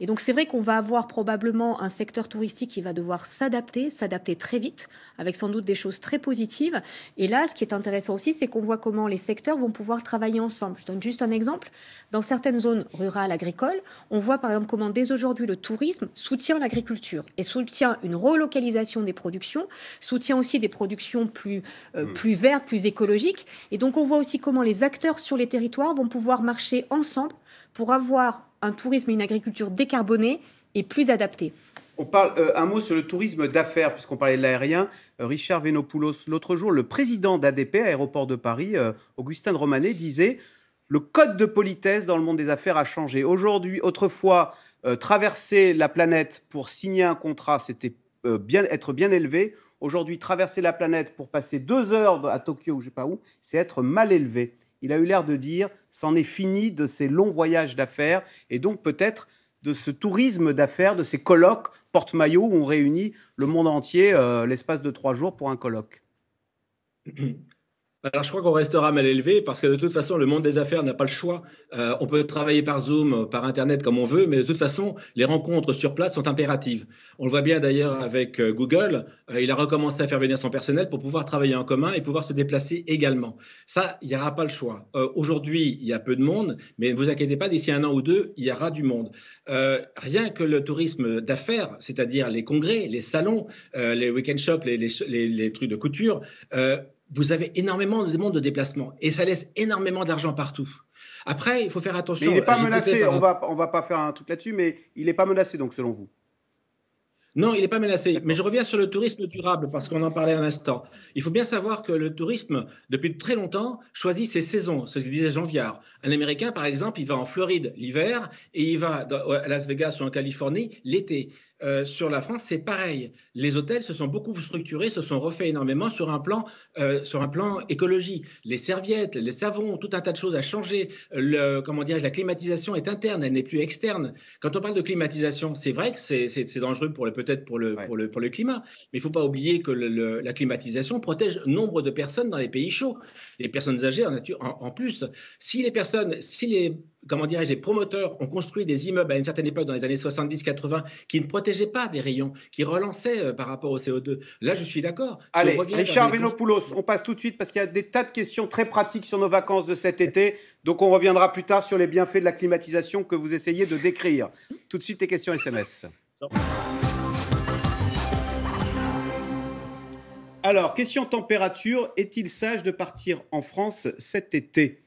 S5: Et donc c'est vrai qu'on va avoir probablement un secteur touristique qui va devoir s'adapter, s'adapter très vite, avec sans doute des choses très positives. Et là, ce qui est intéressant aussi, c'est qu'on voit comment les secteurs vont pouvoir travailler ensemble. Je donne juste un exemple. Dans certaines zones rurales, agricoles, on voit par exemple comment dès aujourd'hui le tourisme soutient l'agriculture et soutient une relocalisation des productions, soutient aussi des productions plus, euh, hmm. plus vertes, plus écologiques. Et donc on voit aussi comment les acteurs sur les territoires vont pouvoir marcher ensemble pour avoir un tourisme et une agriculture décarbonée et plus adaptée.
S1: On parle euh, un mot sur le tourisme d'affaires, puisqu'on parlait de l'aérien. Euh, Richard Venopoulos, l'autre jour, le président d'ADP, Aéroport de Paris, euh, Augustin de Romanet, disait Le code de politesse dans le monde des affaires a changé. Aujourd'hui, autrefois, traverser la planète pour signer un contrat, c'était être bien élevé. Aujourd'hui, traverser la planète pour passer deux heures à Tokyo ou je sais pas où, c'est être mal élevé il a eu l'air de dire c'en est fini de ces longs voyages d'affaires et donc peut-être de ce tourisme d'affaires, de ces colloques porte-maillot où on réunit le monde entier euh, l'espace de trois jours pour un colloque.
S2: alors, je crois qu'on restera mal élevé parce que de toute façon, le monde des affaires n'a pas le choix. Euh, on peut travailler par Zoom, euh, par Internet comme on veut, mais de toute façon, les rencontres sur place sont impératives. On le voit bien d'ailleurs avec euh, Google. il a recommencé à faire venir son personnel pour pouvoir travailler en commun et pouvoir se déplacer également. Ça, il n'y aura pas le choix. Aujourd'hui, il y a peu de monde, mais ne vous inquiétez pas, d'ici un an ou deux, il y aura du monde. rien que le tourisme d'affaires, c'est-à-dire les congrès, les salons, les week-end shops, les, les, trucs de couture, vous avez énormément de demandes de déplacement et ça laisse énormément d'argent partout. Après, il faut faire attention. il n'est pas menacé, on
S1: va, va pas faire un truc là-dessus, mais il n'est pas
S2: menacé, donc, selon vous Non, il n'est pas menacé. Mais je reviens sur le tourisme durable, parce qu'on en parlait un instant. Il faut bien savoir que le tourisme, depuis très longtemps, choisit ses saisons, ce que disait Jean Un Américain, par exemple, il va en Floride l'hiver et il va à Las Vegas ou en Californie l'été. Euh, sur la France, c'est pareil. Les hôtels se sont beaucoup structurés, se sont refaits énormément sur un plan, euh, sur un plan écologie. Les serviettes, les savons, tout un tas de choses a changé. Le, comment dirais la climatisation est interne, elle n'est plus externe. Quand on parle de climatisation, c'est vrai que c'est dangereux pour peut-être pour le, le, pour le climat, mais il ne faut pas oublier que la climatisation protège nombre de personnes dans les pays chauds, les personnes âgées en, en plus. Si les personnes, si les comment dirais-je, les promoteurs ont construit des immeubles à une certaine époque, dans les années 70-80, qui ne protégeaient pas des rayons, qui relançaient euh, par rapport au CO2. Là, je suis d'accord. Allez, Richard Venopoulos, on passe tout de suite parce qu'il y a des tas de questions très pratiques sur nos vacances de cet
S1: été. Donc, on reviendra plus tard sur les bienfaits de la climatisation que vous essayez de décrire. Tout de suite, les questions SMS. Alors, question température, est-il sage de partir en France cet été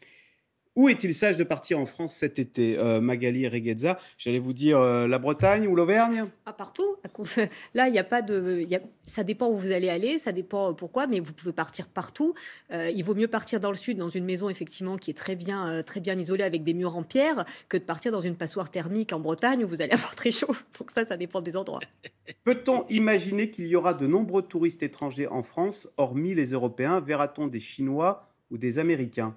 S1: où est-il sage de partir en France cet été, euh, Magali Reghezza J'allais vous dire euh, la Bretagne ou l'Auvergne
S5: ah, Partout. Là, il a pas de. ça dépend où vous allez aller, ça dépend euh, pourquoi, mais vous pouvez partir partout. il vaut mieux partir dans le sud, dans une maison effectivement qui est très bien, très bien isolée avec des murs en pierre, que de partir dans une passoire thermique en Bretagne où vous allez avoir très chaud. Donc ça, ça dépend des endroits.
S1: Peut-on imaginer qu'il y aura de nombreux touristes étrangers en France, hormis les Européens Verra-t-on des Chinois ou des Américains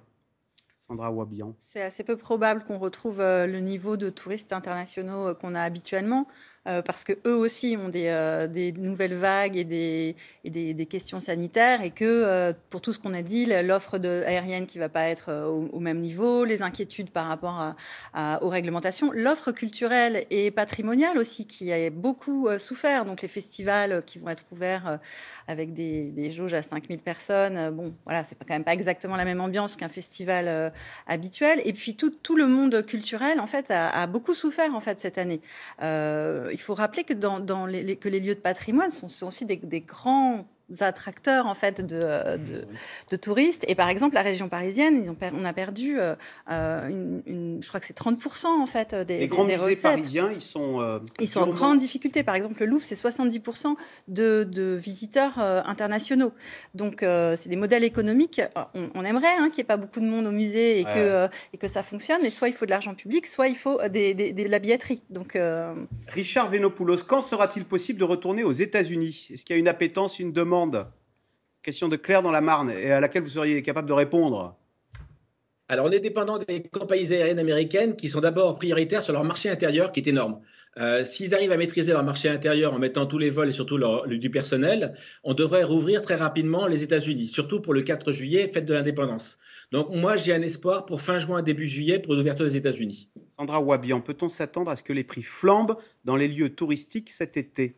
S3: c'est assez peu probable qu'on retrouve euh, le niveau de touristes internationaux euh, qu'on a habituellement. Euh, parce que eux aussi ont des, euh, nouvelles vagues et des, des, questions sanitaires et que euh, pour tout ce qu'on a dit, l'offre aérienne qui va pas être au, même niveau, les inquiétudes par rapport aux réglementations, l'offre culturelle et patrimoniale aussi qui a beaucoup souffert, donc les festivals qui vont être ouverts avec des, jauges à 5000 personnes, bon voilà, c'est quand même pas exactement la même ambiance qu'un festival habituel et puis tout, le monde culturel en fait a, beaucoup souffert en fait cette année il faut rappeler que, dans, les, que les lieux de patrimoine sont, aussi des grands attracteurs en fait de, euh, ah de, de, touristes. Et par exemple, la région parisienne, ils ont on a perdu, euh, euh, une, je crois que c'est 30% en fait des, les grands musées parisiens,
S1: ils sont
S3: ils sont en grande difficulté. Par exemple, le Louvre, c'est 70% de, de, visiteurs internationaux. Donc, c'est des modèles économiques. On, aimerait hein, qu'il n'y ait pas beaucoup de monde au musée et que et que ça fonctionne, mais soit il faut de l'argent public, soit il faut des, de la billetterie. Donc
S1: Richard Venopoulos, quand sera-t-il possible de retourner aux États-Unis Est-ce qu'il y a une appétence, une demande
S2: question de Claire dans la Marne, et à laquelle vous seriez capable de répondre Alors, on est dépendant des compagnies aériennes américaines qui sont d'abord prioritaires sur leur marché intérieur qui est énorme. Euh, s'ils arrivent à maîtriser leur marché intérieur en mettant tous les vols et surtout du personnel, on devrait rouvrir très rapidement les États-Unis, surtout pour le 4 juillet, fête de l'indépendance. Donc moi, j'ai un espoir pour fin juin, début juillet, pour l'ouverture des États-Unis. Sandra Wabian, peut-on s'attendre à ce que les prix flambent
S1: dans les lieux touristiques cet été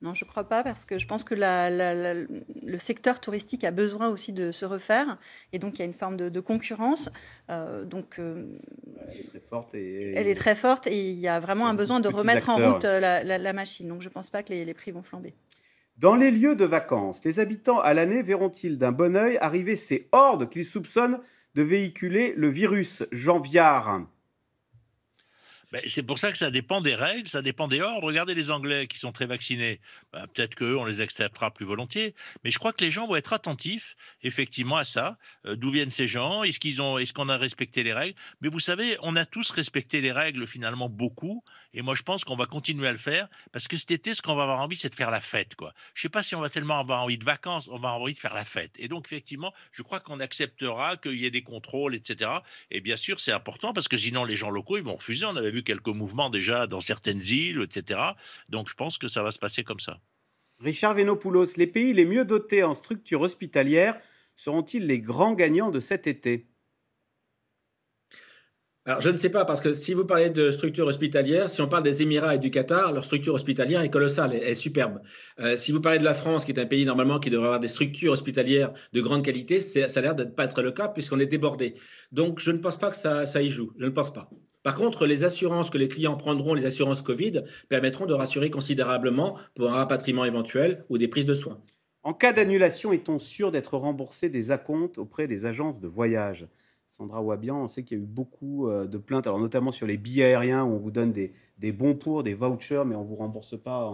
S3: non, je ne crois pas parce que je pense que le secteur touristique a besoin aussi de se refaire et donc il y a une forme de, concurrence. Euh, donc, euh,
S1: elle est très
S3: forte et il y a vraiment un besoin de remettre en route euh, la, machine. Donc je ne pense pas que les, prix vont flamber.
S1: Dans les lieux de vacances, les habitants à l'année verront-ils d'un bon oeil arriver ces hordes qu'ils soupçonnent de véhiculer le
S4: virus Jean c'est pour ça que ça dépend des règles, ça dépend des ordres. Regardez les Anglais qui sont très vaccinés. Bah, peut-être qu'eux, on les acceptera plus volontiers. Mais je crois que les gens vont être attentifs, effectivement, à ça. Euh, d'où viennent ces gens Est-ce qu'ils ont, est-ce qu'on a respecté les règles Mais vous savez, on a tous respecté les règles finalement beaucoup. Et moi, je pense qu'on va continuer à le faire parce que cet été, ce qu'on va avoir envie, c'est de faire la fête. Quoi. Je ne sais pas si on va tellement avoir envie de vacances, on va avoir envie de faire la fête. Et donc, effectivement, je crois qu'on acceptera qu'il y ait des contrôles, etc. Et bien sûr, c'est important parce que sinon, les gens locaux, ils vont refuser. On avait vu quelques mouvements déjà dans certaines îles, etc. Donc, je pense que ça va se passer comme ça.
S1: Richard Venopoulos, les pays les mieux dotés en structure hospitalière seront-ils les grands gagnants de cet été
S2: alors, je ne sais pas, parce que si vous parlez de structures hospitalières, si on parle des Émirats et du Qatar, leur structure hospitalière est colossale, elle est superbe. Euh, si vous parlez de la France, qui est un pays normalement qui devrait avoir des structures hospitalières de grande qualité, ça a l'air de ne pas être le cas puisqu'on est débordé. Donc, je ne pense pas que ça, y joue. Je ne pense pas. Par contre, les assurances que les clients prendront, les assurances Covid, permettront de rassurer considérablement pour un rapatriement éventuel ou des prises de soins. En cas
S1: d'annulation, est-on sûr d'être remboursé des acomptes auprès des agences de voyage Sandra Wabian, on sait qu'il y a eu beaucoup euh, de plaintes, alors notamment sur les billets aériens où on vous donne des, bons pour, des vouchers, mais on ne vous rembourse pas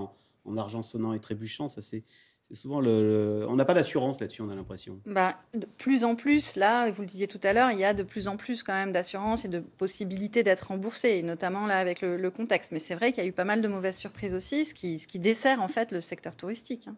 S1: en, argent sonnant et trébuchant. c'est. souvent le, On n'a pas d'assurance là-dessus, on a l'impression.
S3: Bah, de plus en plus, là, vous le disiez tout à l'heure, il y a de plus en plus quand même d'assurance et de possibilités d'être remboursé, notamment là avec le, contexte. Mais c'est vrai qu'il y a eu pas mal de mauvaises surprises aussi, ce qui, dessert en fait le secteur touristique. Hein.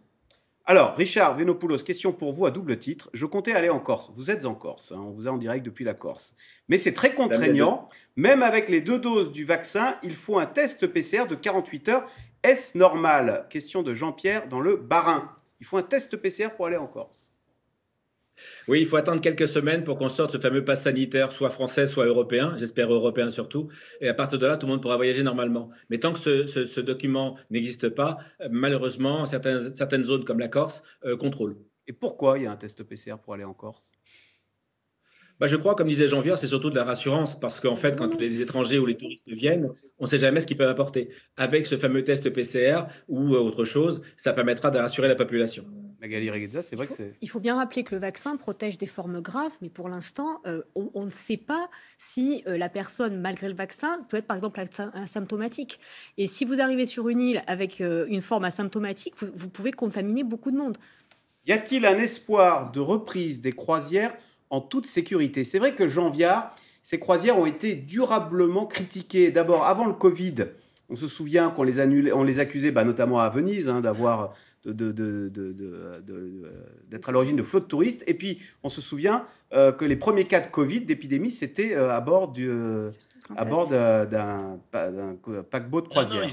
S1: Alors, Richard Venopoulos, question pour vous à double titre. Je comptais aller en Corse. Vous êtes en Corse, hein. on vous a en direct depuis la Corse. Mais c'est très contraignant. Même avec les deux doses du vaccin, il faut un test PCR de 48 heures. Est-ce normal Question de Jean-Pierre dans le Barin. Il faut un test PCR pour
S2: aller en Corse. Oui, il faut attendre quelques semaines pour qu'on sorte ce fameux pass sanitaire, soit français, soit européen, j'espère européen surtout. Et à partir de là, tout le monde pourra voyager normalement. Mais tant que ce, document n'existe pas, euh, malheureusement, certaines, zones comme la Corse euh, contrôlent. Et pourquoi il y a un test PCR pour aller en Corse bah, je crois, comme disait Jean c'est surtout de la rassurance, parce qu'en fait, quand les étrangers ou les touristes viennent, on ne sait jamais ce qu'ils peuvent apporter. Avec ce fameux test PCR ou euh, autre chose, ça permettra de rassurer la population.
S5: Il faut bien rappeler que le vaccin protège des formes graves, mais pour l'instant, euh, on, ne sait pas si euh, la personne, malgré le vaccin, peut être par exemple asymptomatique. Et si vous arrivez sur une île avec euh, une forme asymptomatique, vous, pouvez contaminer beaucoup de monde. Y
S1: a-t-il un espoir de reprise des croisières en toute sécurité C'est vrai que janvier, ces croisières ont été durablement critiquées. D'abord, avant le Covid, on se souvient qu'on les, accusait bah, notamment à Venise hein, d'avoir euh, d'être à l'origine de flots de touristes. Et puis, on se souvient euh, que les premiers cas de Covid, d'épidémie, c'était euh, à bord, du, à bord d'un, paquebot de ah croisière.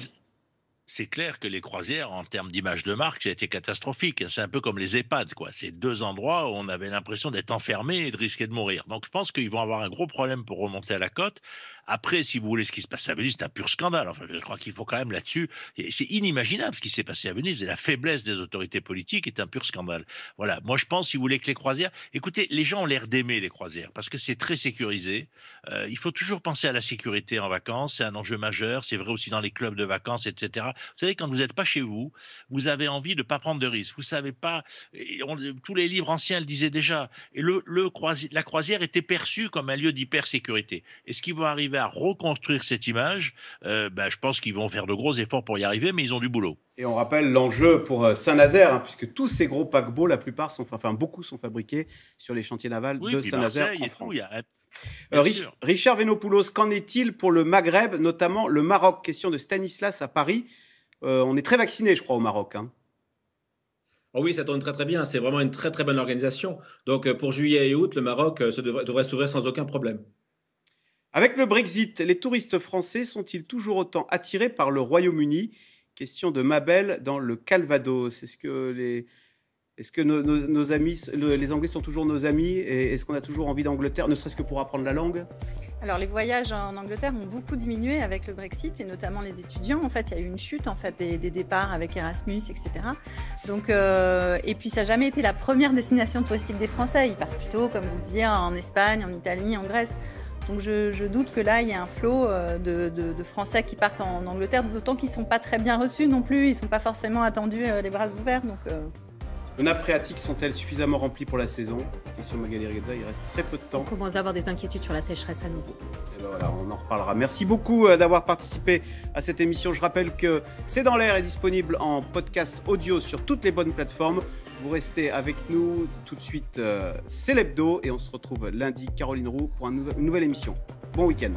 S4: c'est clair que les croisières, en termes d'image de marque, ça a été catastrophique. C'est un peu comme les EHPAD, quoi. C'est deux endroits où on avait l'impression d'être enfermé et de risquer de mourir. Donc, je pense qu'ils vont avoir un gros problème pour remonter à la côte, après, si vous voulez, ce qui se passe à Venise, c'est un pur scandale. Enfin, je crois qu'il faut quand même là-dessus. C'est inimaginable ce qui s'est passé à Venise la faiblesse des autorités politiques est un pur scandale. Voilà. Moi, je pense, si vous voulez, que les croisières. Écoutez, les gens ont l'air d'aimer les croisières parce que c'est très sécurisé. Euh, il faut toujours penser à la sécurité en vacances. C'est un enjeu majeur. C'est vrai aussi dans les clubs de vacances, etc. Vous savez, quand vous n'êtes pas chez vous, vous avez envie de ne pas prendre de risques. Vous savez pas. tous les livres anciens le disaient déjà. Et le, la croisière était perçue comme un lieu sécurité. Et ce qui va arriver à reconstruire cette image, euh, bah, je pense qu'ils vont faire de gros efforts pour y arriver, mais ils ont du boulot.
S1: Et on rappelle l'enjeu pour euh, Saint-Nazaire, hein, puisque tous ces gros paquebots, la plupart sont, enfin beaucoup sont fabriqués sur les chantiers navals de Saint-Nazaire en France. Euh, Richard Venopoulos, qu'en est-il pour le Maghreb, notamment le Maroc Question de Stanislas à Paris.
S2: on est très vacciné, je crois, au Maroc. Hein. Oh oui, ça tourne très très bien. C'est vraiment une très très bonne organisation. Donc pour juillet et août, le Maroc se devrait, devrait s'ouvrir sans aucun problème.
S1: Avec le Brexit, les touristes français sont-ils toujours autant attirés par le Royaume-Uni Question de Mabel dans le Calvados. Est-ce que les, est-ce que nos, amis, les Anglais sont toujours nos amis et est-ce qu'on a toujours envie d'Angleterre, ne serait-ce que pour apprendre la langue
S3: Alors les voyages en Angleterre ont beaucoup diminué avec le Brexit et notamment les étudiants. En fait, il y a eu une chute en fait des, départs avec Erasmus, etc. Donc euh, et puis ça n'a jamais été la première destination touristique des Français. Ils partent plutôt, comme vous disiez, en Espagne, en Italie, en Grèce. Donc je, doute que là, il y ait un flot euh, de, Français qui partent en Angleterre, d'autant qu'ils ne sont pas très bien reçus non plus, ils ne sont pas forcément attendus euh, les bras ouverts. Donc, euh.
S1: Les nappes phréatiques sont-elles suffisamment remplies pour la saison Question Magali Reza, il reste très peu de temps. On
S5: commence avoir des inquiétudes sur la sécheresse à nouveau. Et
S1: eh ben voilà, on en reparlera. Merci beaucoup euh, d'avoir participé à cette émission. Je rappelle que C'est dans l'air est disponible en podcast audio sur toutes les bonnes plateformes. Vous restez avec nous tout de suite, euh, c'est l'hebdo et on se retrouve lundi, Caroline Roux, pour une nouvelle émission. Bon week-end.